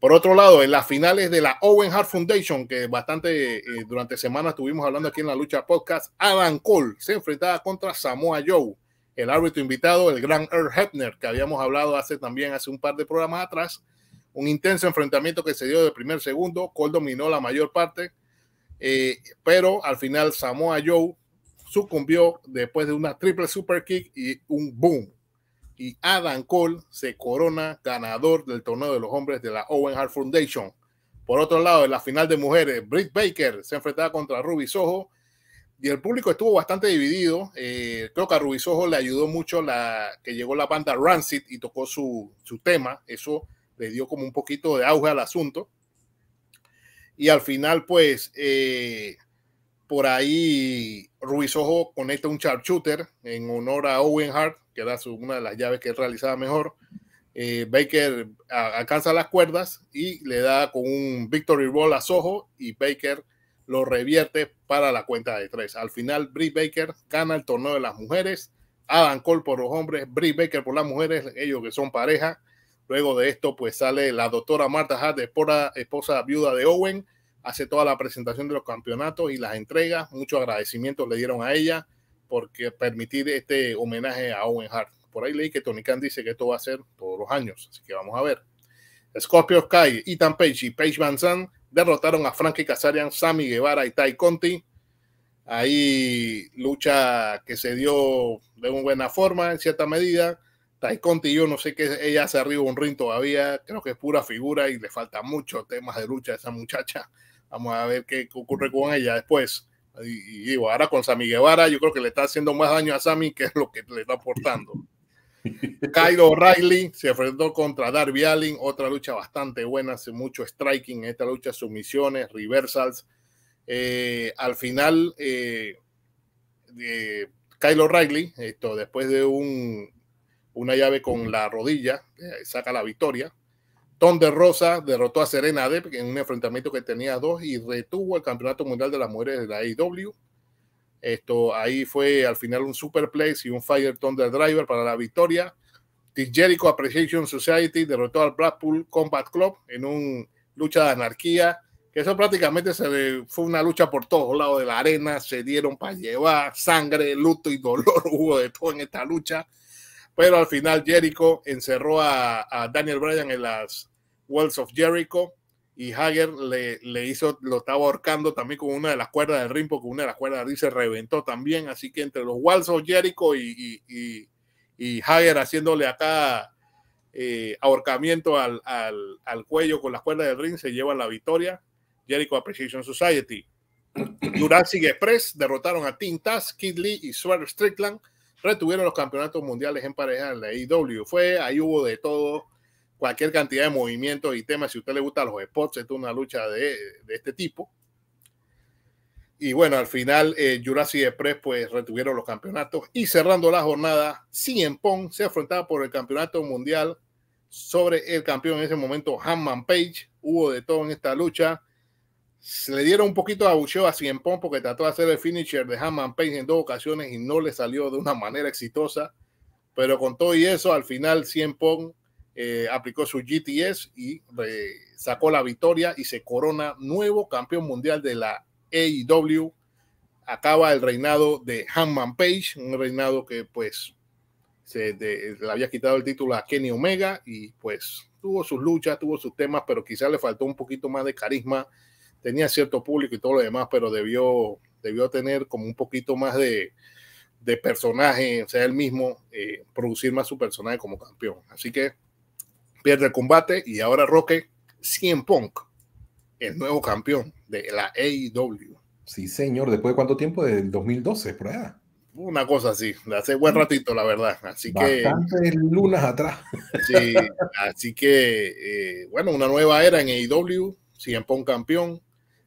Por otro lado, en las finales de la Owen Hart Foundation, que bastante eh, durante semanas estuvimos hablando aquí en la lucha podcast, Adam Cole se enfrentaba contra Samoa Joe, el árbitro invitado, el gran Earl que habíamos hablado hace también hace un par de programas atrás un intenso enfrentamiento que se dio del primer segundo. Cole dominó la mayor parte, eh, pero al final Samoa Joe sucumbió después de una triple superkick y un boom. Y Adam Cole se corona ganador del torneo de los hombres de la Owen Hart Foundation. Por otro lado, en la final de mujeres, Britt Baker se enfrentaba contra Ruby Soho y el público estuvo bastante dividido. Eh, creo que a Ruby Soho le ayudó mucho la, que llegó la banda Rancid y tocó su, su tema. Eso le dio como un poquito de auge al asunto. Y al final, pues, eh, por ahí Ruiz Ojo conecta un shooter en honor a Owen Hart, que era una de las llaves que realizaba mejor. Eh, Baker alcanza las cuerdas y le da con un victory roll a sojo y Baker lo revierte para la cuenta de tres. Al final, Britt Baker gana el torneo de las mujeres, Adam Cole por los hombres, Britt Baker por las mujeres, ellos que son pareja, Luego de esto, pues sale la doctora Marta Hart, esposa, viuda de Owen, hace toda la presentación de los campeonatos y las entregas. Muchos agradecimientos le dieron a ella porque permitir este homenaje a Owen Hart. Por ahí leí que Tony Khan dice que esto va a ser todos los años, así que vamos a ver. Scorpio Sky, Ethan Page y Paige Van Zandt derrotaron a Frankie Kazarian, Sammy Guevara y Tai Conti. Ahí lucha que se dio de una buena forma, en cierta medida. Tai Conti, yo no sé qué, ella hace arriba un ring todavía, creo que es pura figura y le falta mucho temas de lucha a esa muchacha. Vamos a ver qué ocurre con ella después. Y, digo, ahora con Sammy Guevara, yo creo que le está haciendo más daño a Sammy que es lo que le está aportando. *laughs* Kylo Riley se enfrentó contra Darby Allin, otra lucha bastante buena, hace mucho striking en esta lucha, sumisiones, reversals. Eh, al final, eh, Kylo Riley esto después de un una llave con la rodilla, eh, saca la victoria. Tom de Rosa derrotó a Serena Depp en un enfrentamiento que tenía dos y retuvo el Campeonato Mundial de las Mujeres de la AEW. Esto ahí fue al final un superplex y un Fire Thunder Driver para la victoria. The Jericho Appreciation Society derrotó al Blackpool Combat Club en una lucha de anarquía, que eso prácticamente fue una lucha por todos lados de la arena, se dieron para llevar sangre, luto y dolor, *laughs* hubo de todo en esta lucha. Pero al final Jericho encerró a, Daniel Bryan en las Walls of Jericho y Hager le, hizo, lo estaba ahorcando también con una de las cuerdas del ring, porque una de las cuerdas del se reventó también. Así que entre los Walls of Jericho y, Hager haciéndole acá eh, ahorcamiento al, cuello con las cuerdas del ring, se lleva la victoria. Jericho Appreciation Society. *clears throat* Jurassic Express derrotaron a Tintas, Kid Lee y Swerve Strickland retuvieron los campeonatos mundiales en pareja en la IW. E Fue, ahí hubo de todo, cualquier cantidad de movimientos y temas. Si a usted le gusta los spots, es una lucha de, este tipo. Y bueno, al final eh, Jurassic Press pues retuvieron los campeonatos y cerrando la jornada, CM Pong se afrontaba por el campeonato mundial sobre el campeón en ese momento, Hanman Page. Hubo de todo en esta lucha. Se le dieron un poquito de abucheo a Cien Pong porque trató de hacer el finisher de Hammond Page en dos ocasiones y no le salió de una manera exitosa. Pero con todo y eso, al final Cien Pong eh, aplicó su GTS y eh, sacó la victoria y se corona nuevo campeón mundial de la AEW. Acaba el reinado de Handman Page, un reinado que pues se le había quitado el título a Kenny Omega y pues tuvo sus luchas, tuvo sus temas, pero quizás le faltó un poquito más de carisma tenía cierto público y todo lo demás, pero debió, debió tener como un poquito más de, personaje, o sea, el mismo eh, producir más su personaje como campeón. Así que pierde el combate y ahora Roque 100 Punk, el nuevo campeón de la AEW. Sí, señor, después de cuánto tiempo, del 2012, por Una cosa así, hace buen ratito, la verdad. Así que. lunas atrás. *laughs* Sí, así que, eh, bueno, una nueva era en AEW, 100 Punk campeón,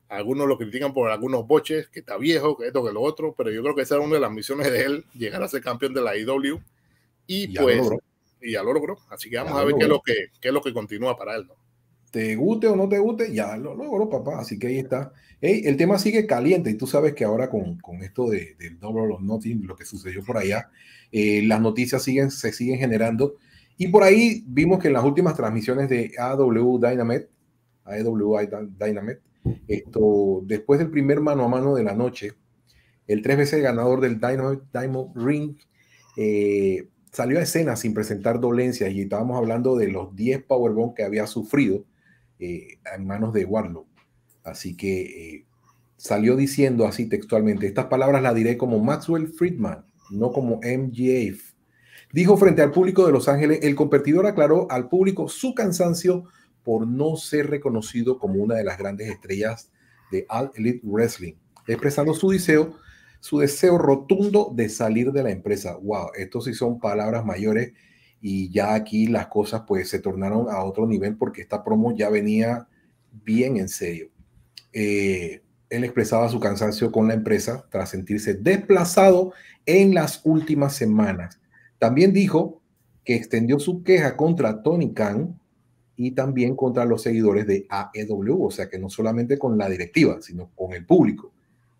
algunos lo critican por algunos boches, que está viejo, que esto, que lo otro, pero yo creo que esa era una de las misiones de él, llegar a ser campeón de la IW. Y, pues, lo y ya lo logró. Así que vamos a ver qué es, lo que, es lo que continúa para él. Te guste o no te guste, ya lo logró, papá. Así que ahí está. el tema sigue caliente y tú sabes que ahora con, con esto de, del Double or Nothing, lo que sucedió por allá, eh, las noticias siguen, se siguen generando. Y por ahí vimos que en las últimas transmisiones de AW Dynamite, AEW Dynamite, esto, después del primer mano a mano de la noche, el tres veces ganador del Diamond Dynamo Ring eh, salió a escena sin presentar dolencias y estábamos hablando de los 10 powerbomb que había sufrido eh, en manos de Warlock. Así que eh, salió diciendo así textualmente, estas palabras las diré como Maxwell Friedman, no como MJF. Dijo frente al público de Los Ángeles, el competidor aclaró al público su cansancio por no ser reconocido como una de las grandes estrellas de All Elite Wrestling, expresando su deseo, su deseo rotundo de salir de la empresa. Wow, esto sí son palabras mayores y ya aquí las cosas pues se tornaron a otro nivel porque esta promo ya venía bien en serio. Eh, él expresaba su cansancio con la empresa tras sentirse desplazado en las últimas semanas. También dijo que extendió su queja contra Tony Khan y también contra los seguidores de AEW, o sea que no solamente con la directiva, sino con el público.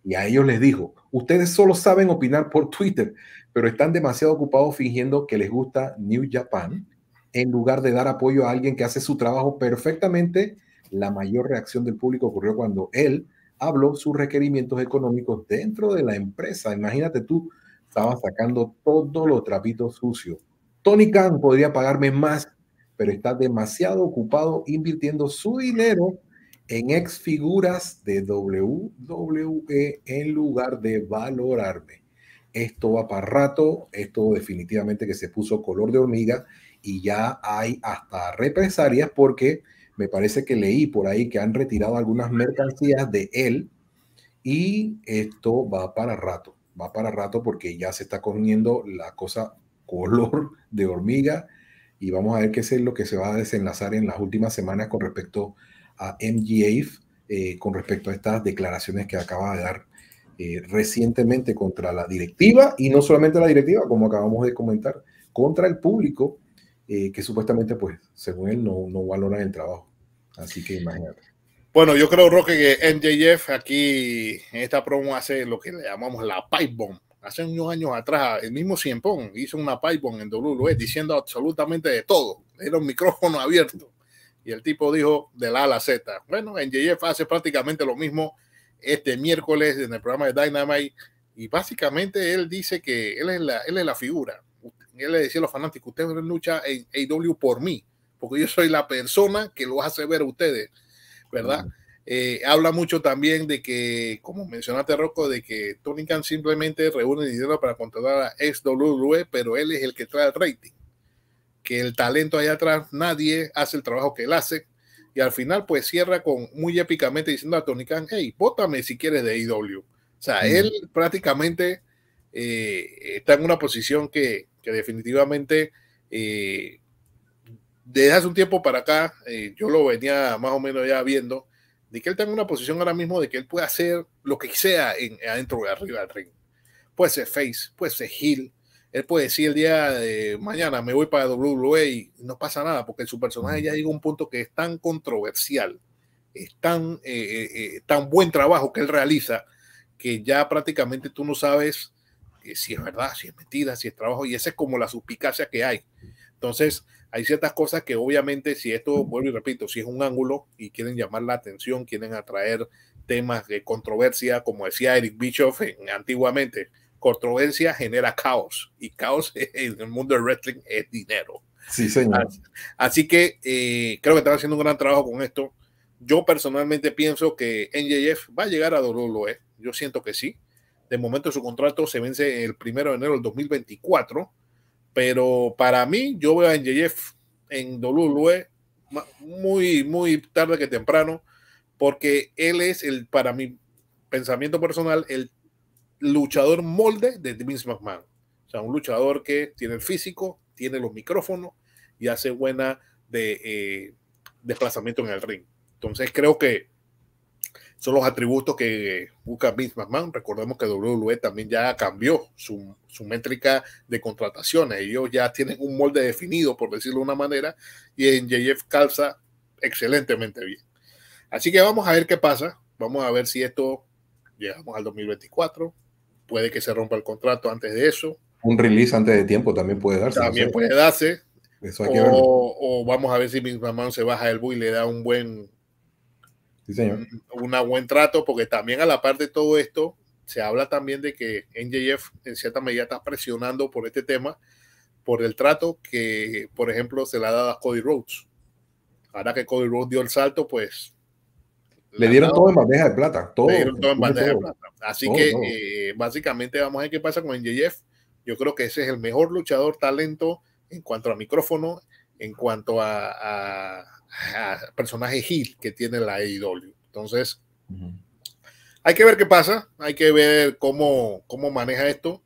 Y a ellos les dijo, ustedes solo saben opinar por Twitter, pero están demasiado ocupados fingiendo que les gusta New Japan, en lugar de dar apoyo a alguien que hace su trabajo perfectamente. La mayor reacción del público ocurrió cuando él habló sus requerimientos económicos dentro de la empresa. Imagínate tú, estaba sacando todos los trapitos sucios. Tony Khan podría pagarme más pero está demasiado ocupado invirtiendo su dinero en ex figuras de WWE en lugar de valorarme. Esto va para rato, esto definitivamente que se puso color de hormiga y ya hay hasta represalias porque me parece que leí por ahí que han retirado algunas mercancías de él y esto va para rato, va para rato porque ya se está comiendo la cosa color de hormiga y vamos a ver qué es lo que se va a desenlazar en las últimas semanas con respecto a MJF, eh, con respecto a estas declaraciones que acaba de dar eh, recientemente contra la directiva, y no solamente la directiva, como acabamos de comentar, contra el público, eh, que supuestamente, pues, según él, no, no el trabajo. Así que imagínate. Bueno, yo creo, Roque, que MJF aquí en esta promo hace lo que le llamamos la pipe bomb hace unos años atrás, el mismo Cienpón hizo una pipe en WWE diciendo absolutamente de todo. Era un micrófono abierto. Y el tipo dijo de la a la Z. Bueno, en JF hace prácticamente lo mismo este miércoles en el programa de Dynamite. Y básicamente él dice que él es la, él es la figura. Él le decía a los fanáticos, ustedes luchan en AW por mí, porque yo soy la persona que lo hace ver a ustedes, ¿verdad? Eh, habla mucho también de que, como mencionaste, Rocco, de que Tony Khan simplemente reúne dinero para controlar a XWE, pero él es el que trae el rating. Que el talento allá atrás, nadie hace el trabajo que él hace. Y al final, pues cierra con muy épicamente diciendo a Tony Khan: Hey, bótame si quieres de IW. E o sea, él prácticamente eh, está en una posición que, definitivamente. Eh, desde hace un tiempo para acá, yo lo venía más o menos ya viendo, de que él tenga una posición ahora mismo de que él puede hacer lo que sea adentro de arriba del ring. Puede ser face, puede ser heel. Él puede decir el día de mañana me voy para WWE y no pasa nada porque su personaje ya llega a un punto que es tan controversial, es tan, eh, eh, eh, tan buen trabajo que él realiza que ya prácticamente tú no sabes si es verdad, si es mentira, si es trabajo y esa es como la suspicacia que hay. Entonces, hay ciertas cosas que obviamente si esto, vuelvo y repito, si es un ángulo y quieren llamar la atención, quieren atraer temas de controversia, como decía Eric Bischoff antiguamente, controversia genera caos y caos *laughs* en el mundo del wrestling es dinero. Sí, señor. Así, que eh, creo que están haciendo un gran trabajo con esto. Yo personalmente pienso que NJF va a llegar a WWE. Yo siento que sí. De momento su contrato se vence el primero de enero del 2024 pero para mí, yo veo a NJF en WWE muy, muy tarde que temprano, porque él es el, para mi pensamiento personal, el luchador molde de Vince McMahon. O sea, un luchador que tiene el físico, tiene los micrófonos y hace buena de eh, desplazamiento en el ring. Entonces creo que son los atributos que busca Vince McMahon. Recordemos que WWE también ya cambió su, métrica de contrataciones. Ellos ya tienen un molde definido, por decirlo de una manera, y en JF calza excelentemente bien. Así que vamos a ver qué pasa. Vamos a ver si esto llegamos al 2024. Puede que se rompa el contrato antes de eso. Un release antes de tiempo también puede darse. También puede darse. o, vamos a ver si Vince McMahon se baja del bu y le da un buen sí, señor. Un, buen trato, porque también a la par de todo esto, se habla también de que NJF en cierta medida está presionando por este tema, por el trato que, por ejemplo, se le ha dado a Cody Rhodes. Ahora que Cody Rhodes dio el salto, pues... Le dieron todo en bandeja de plata. Así que básicamente vamos a ver qué pasa con NJF. Yo creo que ese es el mejor luchador talento en cuanto a micrófono, en cuanto a personaje heel que tiene la AEW. Entonces, hay que ver qué pasa, hay que ver cómo, cómo maneja esto.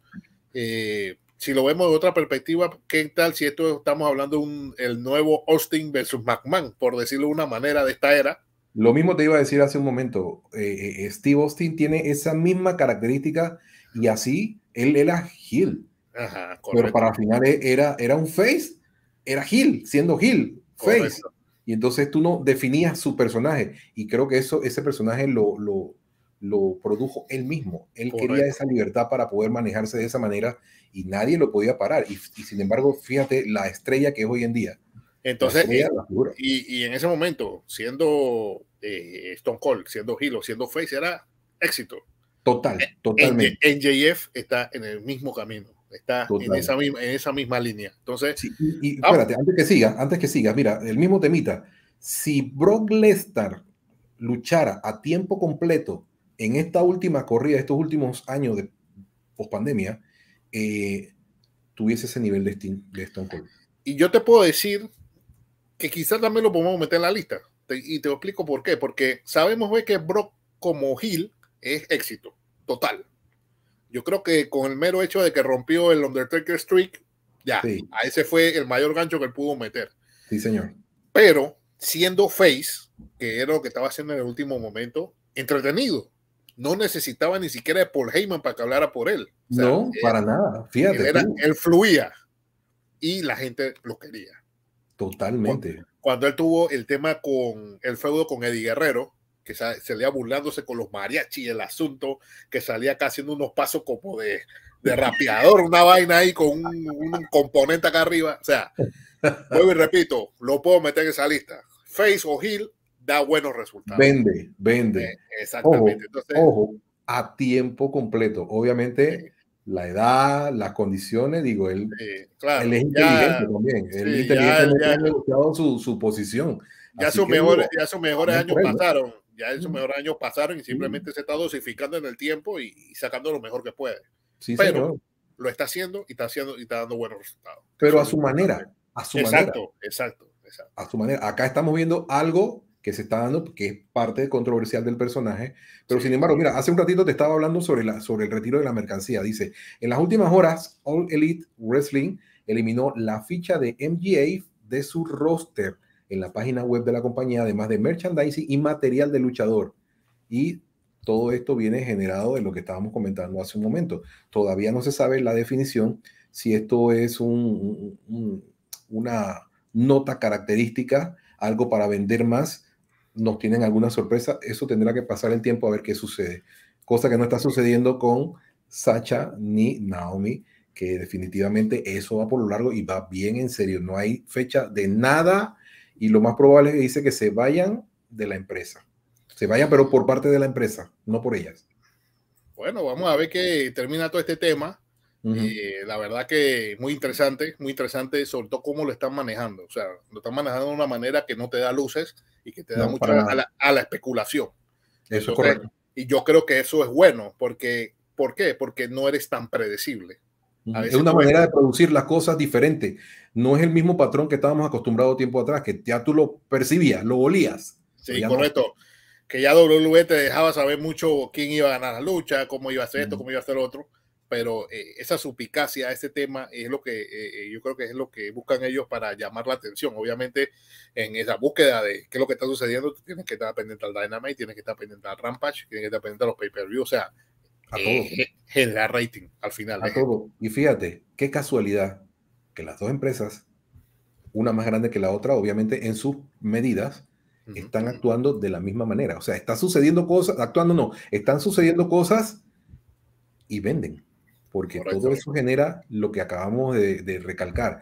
Eh, si lo vemos de otra perspectiva, ¿qué tal si esto estamos hablando de el nuevo Austin versus McMahon, por decirlo de una manera de esta era? Lo mismo te iba a decir hace un momento, eh, eh, Steve Austin tiene esa misma característica y así él era heel. Pero para finales era, era un face, era heel, siendo heel, face y entonces tú no definías su personaje. Y creo que eso, ese personaje lo, lo, produjo él mismo. Él quería esa libertad para poder manejarse de esa manera y nadie lo podía parar. Y, sin embargo, fíjate la estrella que es hoy en día. Entonces, eh, y, y, en ese momento, siendo eh, Stone Cold, siendo Hilo, siendo Face, era éxito. Total, eh, totalmente. J.F. está en el mismo camino. Está en esa, misma, línea. Entonces, y, ah, espérate, antes que siga antes que sigas, mira, el mismo temita. Si Brock Lesnar luchara a tiempo completo en esta última corrida, estos últimos años de pospandemia, eh, tuviese ese nivel de, Stone Cold. Y yo te puedo decir que quizás también lo podemos meter en la lista. y te explico por qué. Porque sabemos que Brock como Hill es éxito total. Yo creo que con el mero hecho de que rompió el Undertaker Streak, ya, a ese fue el mayor gancho que él pudo meter. Sí, señor. Pero siendo face, que era lo que estaba haciendo en el último momento, entretenido. No necesitaba ni siquiera de Paul Heyman para que hablara por él. no, para nada. Fíjate. Él, era, él, fluía y la gente lo quería. Totalmente. cuando, él tuvo el tema con el feudo con Eddie Guerrero, que salía burlándose con los mariachi el asunto, que salía acá haciendo unos pasos como de, de rapeador, una vaina ahí con un, componente acá arriba. O sea, vuelvo y repito, lo puedo meter en esa lista. Face o Hill da buenos resultados. Vende, vende. Eh, exactamente. Ojo, Entonces, ojo, a tiempo completo. Obviamente, la edad, las condiciones, digo, él, claro, él es inteligente también. Él sí, inteligente ya, ya, ha negociado su, su posición. Ya sus mejores, ya sus mejores años pasaron ya esos mm. mejores años pasaron y simplemente mm. se está dosificando en el tiempo y, sacando lo mejor que puede. Sí, Pero lo está haciendo y está haciendo y está dando buenos resultados. Pero a su manera, a su exacto, manera. Exacto, exacto. A su manera. Acá estamos viendo algo que se está dando, que es parte controversial del personaje. Pero sin embargo, mira, hace un ratito te estaba hablando sobre, la, sobre el retiro de la mercancía. Dice, en las últimas horas, All Elite Wrestling eliminó la ficha de MGA de su roster en la página web de la compañía, además de merchandising y material de luchador. Y todo esto viene generado de lo que estábamos comentando hace un momento. Todavía no se sabe la definición si esto es una nota característica, algo para vender más, nos tienen alguna sorpresa, eso tendrá que pasar el tiempo a ver qué sucede. Cosa que no está sucediendo con Sacha ni Naomi, que definitivamente eso va por lo largo y va bien en serio. No hay fecha de nada y lo más probable es que dice que se vayan de la empresa. Se vayan, pero por parte de la empresa, no por ellas. Bueno, vamos a ver que termina todo este tema. Eh, la verdad que muy interesante, muy interesante, sobre todo cómo lo están manejando. O sea, lo están manejando de una manera que no te da luces y que te da mucho a la, especulación. Eso es correcto. Y yo creo que eso es bueno, porque, ¿por qué? Porque no eres tan predecible es una pues, manera de producir las cosas diferente. No es el mismo patrón que estábamos acostumbrados tiempo atrás, que ya tú lo percibías, lo olías. Sí, pues correcto. Que ya WWE te dejaba saber mucho quién iba a ganar la lucha, cómo iba a hacer esto, cómo iba a hacer lo otro. Pero eh, esa supicacia a tema es lo que eh, eh, yo creo que es lo que buscan ellos para llamar la atención. Obviamente, en esa búsqueda de qué es lo que está sucediendo, tienes que estar pendiente al Dynamite, tienes que estar pendiente al Rampage, tienes que estar pendiente a los pay-per-view. O sea, a la eh, rating al final. A todo. Y fíjate, qué casualidad que las dos empresas, una más grande que la otra, obviamente en sus medidas, están actuando de la misma manera. O sea, están sucediendo cosas, actuando no, están sucediendo cosas y venden. Porque todo eso genera lo que acabamos de, recalcar.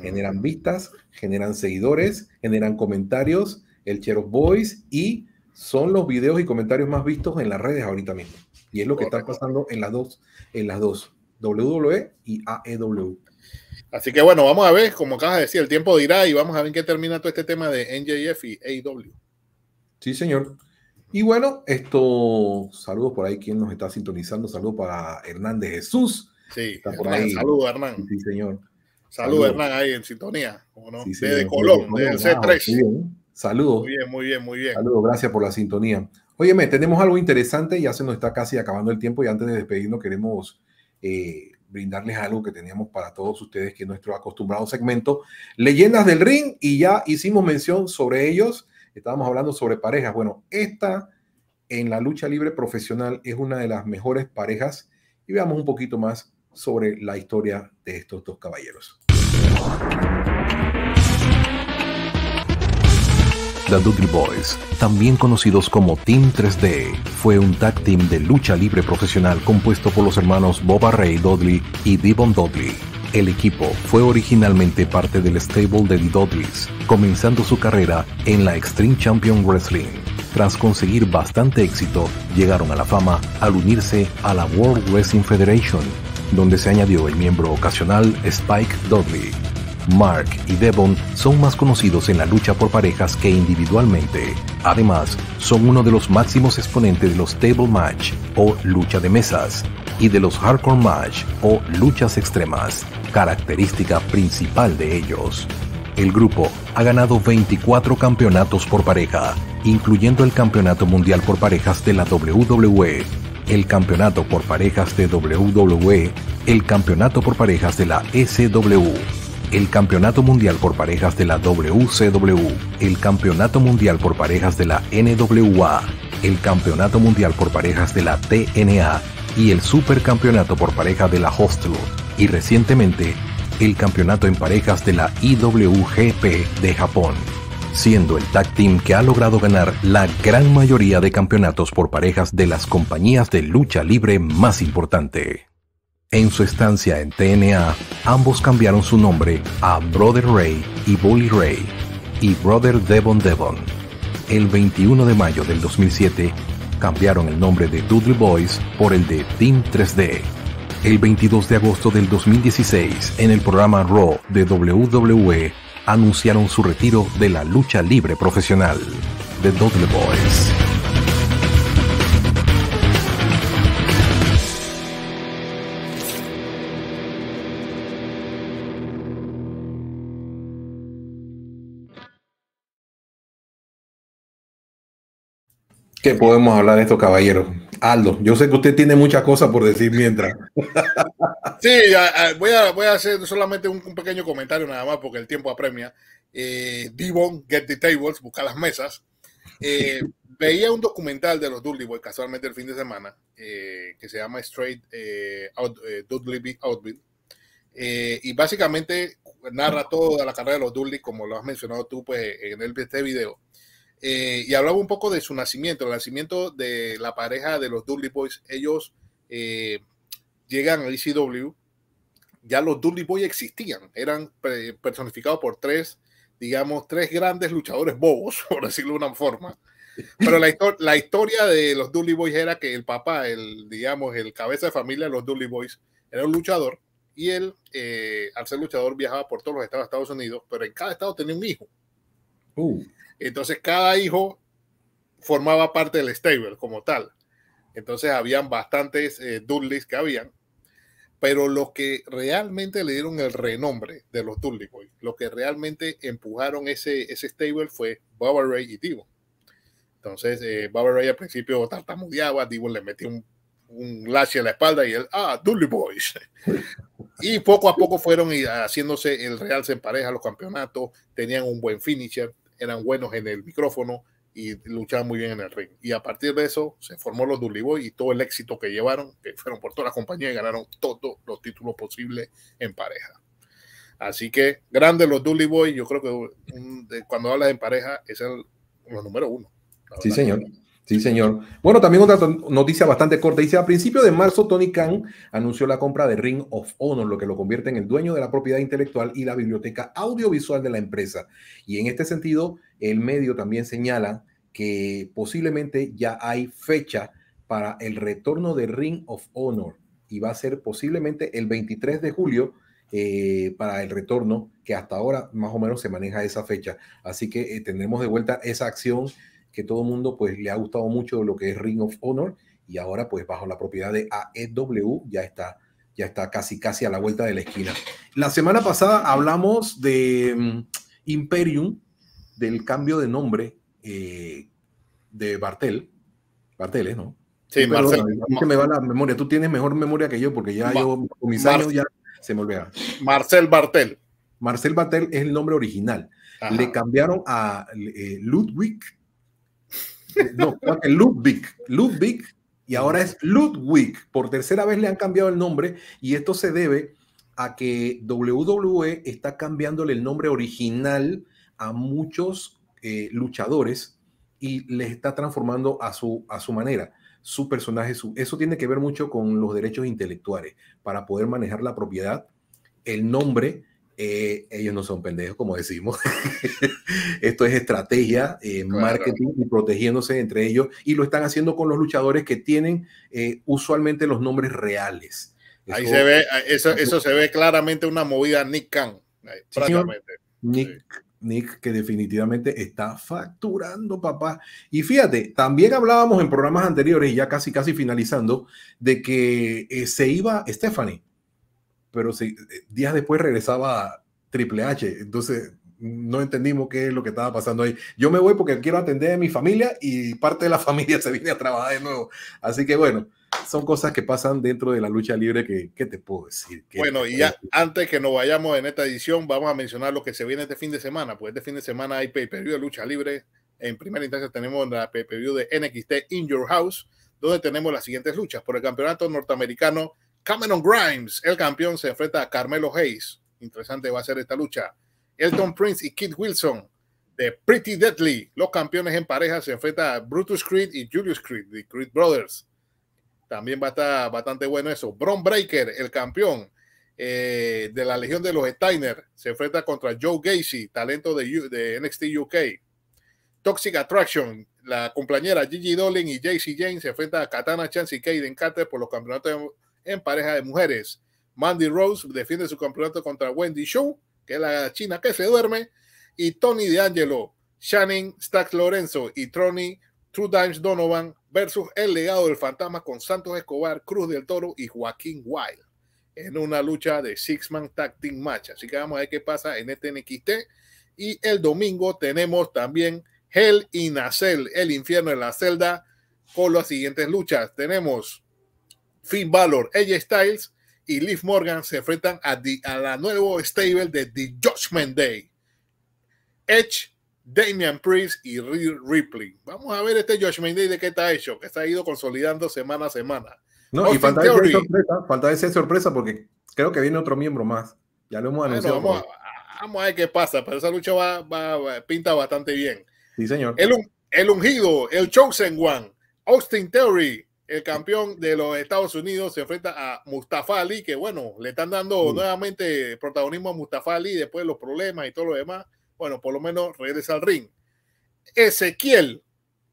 Generan vistas, generan seguidores, generan comentarios, el of Boys y son los videos y comentarios más vistos en las redes ahorita mismo. Y es lo que está pasando en las dos, en las dos, WWE y AEW. Así que bueno, vamos a ver, como acabas de decir, el tiempo dirá y vamos a ver en qué termina todo este tema de NJF y AEW. Sí, señor. Y bueno, esto, saludos por ahí quien nos está sintonizando, saludos para Hernández Jesús. Sí, está por Hernán, ahí. Saludos, Hernán. Sí, señor. Saludos, Hernán, ahí en sintonía, no? Colón, C3. Saludos. Muy bien, muy bien, muy bien. Saludos, gracias por la sintonía. Óyeme, tenemos algo interesante, ya se nos está casi acabando el tiempo y antes de despedirnos queremos eh, brindarles algo que teníamos para todos ustedes, que es nuestro acostumbrado segmento, Leyendas del Ring, y ya hicimos mención sobre ellos, estábamos hablando sobre parejas. Bueno, esta en la lucha libre profesional es una de las mejores parejas y veamos un poquito más sobre la historia de estos dos caballeros. The Dudley Boys, también conocidos como Team 3D, fue un tag team de lucha libre profesional compuesto por los hermanos Boba Ray Dudley y Devon Dudley. El equipo fue originalmente parte del stable de The Dudleys, comenzando su carrera en la Extreme Champion Wrestling. Tras conseguir bastante éxito, llegaron a la fama al unirse a la World Wrestling Federation, donde se añadió el miembro ocasional Spike Dudley. Mark y Devon son más conocidos en la lucha por parejas que individualmente. Además, son uno de los máximos exponentes de los table match o lucha de mesas y de los hardcore match o luchas extremas, característica principal de ellos. El grupo ha ganado 24 campeonatos por pareja, incluyendo el Campeonato Mundial por Parejas de la WWE, el Campeonato por Parejas de WWE, el Campeonato por Parejas de la SW, el Campeonato Mundial por Parejas de la WCW, el Campeonato Mundial por Parejas de la NWA, el Campeonato Mundial por Parejas de la TNA y el Supercampeonato por Pareja de la Hostel, y recientemente el Campeonato en Parejas de la IWGP de Japón, siendo el tag team que ha logrado ganar la gran mayoría de campeonatos por parejas de las compañías de lucha libre más importante. En su estancia en TNA, ambos cambiaron su nombre a Brother Ray y Bully Ray y Brother Devon Devon. El 21 de mayo del 2007, cambiaron el nombre de Doodle Boys por el de Team 3D. El 22 de agosto del 2016, en el programa Raw de WWE, anunciaron su retiro de la lucha libre profesional de Dudley Boys. ¿Qué podemos hablar de esto caballero? Aldo, yo sé que usted tiene muchas cosas por decir mientras. *laughs* Sí, eh, voy, a, voy, a, hacer solamente un, pequeño comentario nada más porque el tiempo apremia. Eh, Get the Tables, Busca las mesas. Eh, *laughs* veía un documental de los Dudley casualmente el fin de semana eh, que se llama Straight Out, Dudley Outfit y básicamente narra toda la carrera de los Dudley, como lo has mencionado tú pues, en el, este video. Eh, y hablaba un poco de su nacimiento, el nacimiento de la pareja de los Dudley Boys. Ellos eh, llegan a ECW, ya los Dudley Boys existían, eran personificados por tres, digamos, tres grandes luchadores bobos, *laughs* por decirlo de una forma. Pero la, la historia de los Dudley Boys era que el papá, el, digamos, el cabeza de familia de los Dudley Boys, era un luchador y él, eh, al ser luchador, viajaba por todos los estados de Estados Unidos, pero en cada estado tenía un hijo. Uh. Entonces cada hijo formaba parte del stable como tal. Entonces habían bastantes eh, Dudleys que habían, pero los que realmente le dieron el renombre de los Dudley Boys, los que realmente empujaron ese, ese stable fue Bubba Ray y Divo. Entonces eh, Ray al principio tartamudeaba, Divo le metió un, un en la espalda y él, ah, Dudley Boys. *laughs* y poco a poco fueron haciéndose el realce en pareja, los campeonatos, tenían un buen finisher, eran buenos en el micrófono y luchaban muy bien en el ring. Y a partir de eso se formó los Dully y todo el éxito que llevaron, que fueron por toda la compañía y ganaron todos los títulos posibles en pareja. Así que grandes los Dully Boy, yo creo que cuando hablas en pareja es el, número uno. Sí, señor. Sí, señor. Bueno, también otra noticia bastante corta. Dice, a principios de marzo, Tony Khan anunció la compra de Ring of Honor, lo que lo convierte en el dueño de la propiedad intelectual y la biblioteca audiovisual de la empresa. Y en este sentido, el medio también señala que posiblemente ya hay fecha para el retorno de Ring of Honor y va a ser posiblemente el 23 de julio eh, para el retorno, que hasta ahora más o menos se maneja esa fecha. Así que eh, tendremos de vuelta esa acción que todo el mundo pues le ha gustado mucho lo que es Ring of Honor y ahora pues bajo la propiedad de AEW ya está ya está casi casi a la vuelta de la esquina. La semana pasada hablamos de mm, Imperium, del cambio de nombre eh, de Bartel. Bartel, ¿eh? ¿no? Sí, me va la memoria. Tú tienes mejor memoria que yo porque ya yo con mis años ya se me olvida. Marcel Bartel. Marcel Bartel es el nombre original. Le cambiaron a eh, Ludwig no, Ludwig, Ludwig, y ahora es Ludwig. Por tercera vez le han cambiado el nombre y esto se debe a que WWE está cambiándole el nombre original a muchos eh, luchadores y les está transformando a su, a su manera su personaje. eso tiene que ver mucho con los derechos intelectuales para poder manejar la propiedad, el nombre eh, ellos no son pendejos, como decimos. *laughs* Esto es estrategia, eh, marketing y protegiéndose entre ellos. Y lo están haciendo con los luchadores que tienen eh, usualmente los nombres reales. Eso, Ahí se ve, ah, eso, eso se ve claramente una movida Nick Khan. Nick, Nick, que definitivamente está facturando, papá. Y fíjate, también hablábamos en programas anteriores, ya casi casi finalizando, de que se iba Stephanie pero si, días después regresaba Triple H. Entonces no entendimos qué es lo que estaba pasando ahí. Yo me voy porque quiero atender a mi familia y parte de la *laughs* familia se viene a trabajar de nuevo. Así que bueno, son cosas que pasan dentro de la lucha libre que, ¿qué te puedo decir. Bueno, y ya antes que nos vayamos en esta edición, vamos a mencionar lo que se viene este fin de semana. Pues este fin de semana hay pay de lucha libre. En primera instancia tenemos la pay de NXT In Your House, donde tenemos las siguientes luchas por el campeonato norteamericano Cameron Grimes, el campeón, se enfrenta a Carmelo Hayes. Interesante va a ser esta lucha. Elton Prince y Kit Wilson de Pretty Deadly. Los campeones en pareja se enfrenta a Brutus Creed y Julius Creed, de Creed Brothers. También va a estar bastante bueno eso. Bron Breaker, el campeón eh, de la Legión de los Steiner, se enfrenta contra Joe Gacy, talento de, NXT UK. Toxic Attraction, la compañera Gigi Dolin y JC Jane se enfrenta a Katana Chance y Kayden Carter por los campeonatos de en pareja de mujeres. Mandy Rose defiende su campeonato contra Wendy Shu, que es la china que se duerme, y Tony D'Angelo, Shannon Stack Lorenzo y Trony True Dimes Donovan versus el legado del fantasma con Santos Escobar, Cruz del Toro y Joaquín Wild en una lucha de Six Man Tag Team Match. Así que vamos a ver qué pasa en este NXT. Y el domingo tenemos también Hell y a el infierno en la celda, con las siguientes luchas. Tenemos Finn Balor, AJ Styles y Liv Morgan se enfrentan a, la nuevo stable de The Judgment Day. Edge, Damian Priest y Ripley. Vamos a ver este Judgment Day de qué está hecho, que se ha ido consolidando semana a semana. No, y falta de, sorpresa, ser sorpresa porque creo que viene otro miembro más. Ya lo hemos anunciado. Pues. vamos, a, ver qué pasa, pero esa lucha va, pinta bastante bien. Sí, señor. El, el ungido, el Chosen One, Austin Theory, el campeón de los Estados Unidos se enfrenta a Mustafa Ali, que bueno, le están dando mm. nuevamente protagonismo a Mustafa Ali después de los problemas y todo lo demás. Bueno, por lo menos regresa al ring. Ezequiel,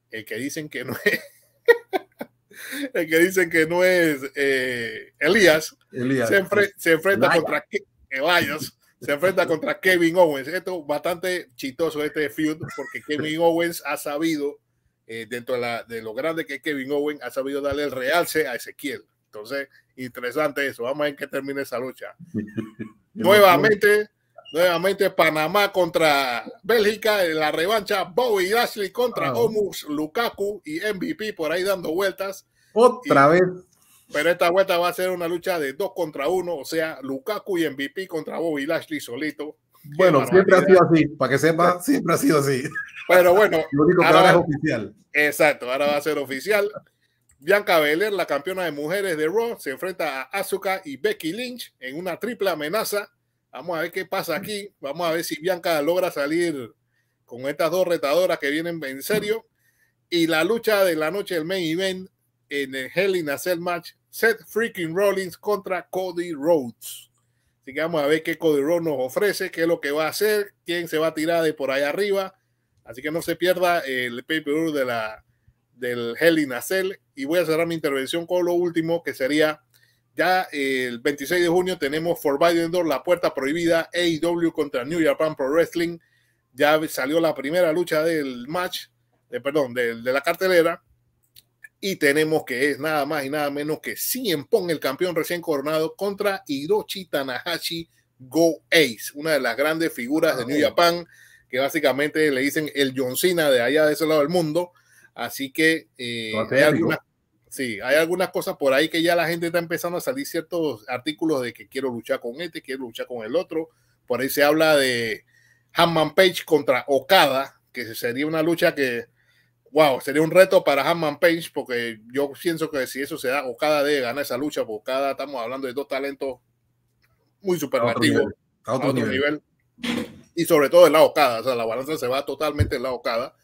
el que dicen que no es, *laughs* el que dicen que no es eh, Elías, se, enfrenta contra se enfrenta contra Kevin Owens. Esto bastante chistoso este feud porque Kevin Owens ha sabido eh, dentro de, lo grande que Kevin Owen ha sabido darle el realce a Ezequiel. Entonces, interesante eso. Vamos a ver qué termine esa lucha. *laughs* nuevamente, nuevamente Panamá contra Bélgica en la revancha. Bobby Lashley contra Homus, Omus, Lukaku y MVP por ahí dando vueltas. Otra vez. Pero esta vuelta va a ser una lucha de dos contra uno, o sea, Lukaku y MVP contra Bobby Lashley solito. Bueno, siempre ha sido así, para *laughs* que sepa, siempre ha sido así. Pero bueno, lo único ahora, es oficial. Exacto, ahora va a ser oficial. Bianca Belair, la campeona de mujeres de Raw, se enfrenta a Asuka y Becky Lynch en una triple amenaza. Vamos a ver qué pasa aquí. Vamos a ver si Bianca logra salir con estas dos retadoras que vienen en serio. Y la lucha de la noche, del main event en el Hell in a Cell match, Seth freaking Rollins contra Cody Rhodes. Así a ver qué Cody Rhodes nos ofrece, qué es lo que va a hacer, quién se va a tirar de por ahí arriba. Así que no se pierda eh, el paper de la, del Hell in a Cell. Y voy a cerrar mi intervención con lo último, que sería ya eh, el 26 de junio tenemos Forbidden Door, la puerta prohibida, AEW contra New Japan Pro Wrestling. Ya salió la primera lucha del match, de perdón, de la cartelera. Y tenemos que es nada más y nada menos que Cien el campeón recién coronado, contra Hiroshi Tanahashi Go Ace, una de las grandes figuras de New Japan, que básicamente le dicen el John Cena de allá de ese lado del mundo. Así que eh, sí, hay algunas cosas por ahí que ya la gente está empezando a salir ciertos artículos de que quiero luchar con este, quiero luchar con el otro. Por ahí se habla de Hanman Page contra Okada, que sería una lucha que wow, sería un reto para Hammond Page, porque yo pienso que si eso se da, o cada de gana esa lucha, porque estamos hablando de dos talentos muy superlativos, a nivel. A Y sobre todo de la Ocada, o sea, la balanza se va totalmente en la Ocada.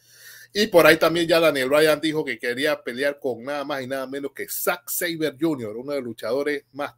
Y por ahí también ya Daniel Bryan dijo que quería pelear con nada más y nada menos que Zack Saber Jr., uno de los luchadores más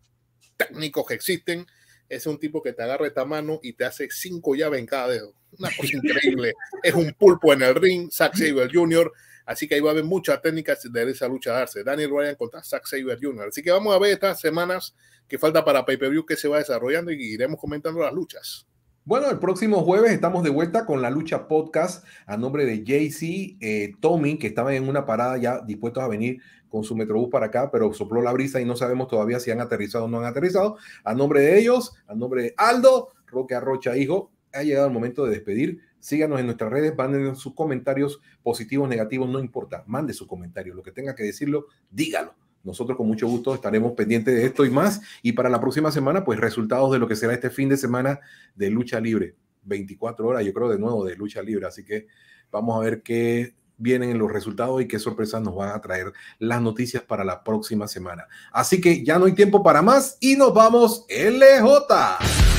técnicos que existen es un tipo que te agarra esta mano y te hace cinco llaves en cada dedo. Una cosa increíble. *laughs* es un pulpo en el ring, Zack Saber Jr. Así que ahí va a haber muchas técnicas de esa lucha de darse. Daniel Ryan contra Zack Saber Jr. Así que vamos a ver estas semanas que falta para Pay Per View que se va desarrollando y iremos comentando las luchas. Bueno, el próximo jueves estamos de vuelta con la lucha podcast a nombre de JC, eh, Tommy, que estaba en una parada ya dispuestos a venir con su metrobús para acá, pero sopló la brisa y no sabemos todavía si han aterrizado o no han aterrizado. A nombre de ellos, a nombre de Aldo, Roque Arrocha, hijo, ha llegado el momento de despedir. Síganos en nuestras redes, manden sus comentarios positivos, negativos, no importa. Mande su comentario, lo que tenga que decirlo, dígalo nosotros con mucho gusto estaremos pendientes de esto y más. Y para la próxima semana, pues resultados de lo que será este fin de semana de lucha libre. 24 horas, yo creo, de nuevo, de lucha libre. Así que vamos a ver qué vienen los resultados y qué sorpresas nos van a traer las noticias para la próxima semana. Así que ya no hay tiempo para más y nos vamos LJ.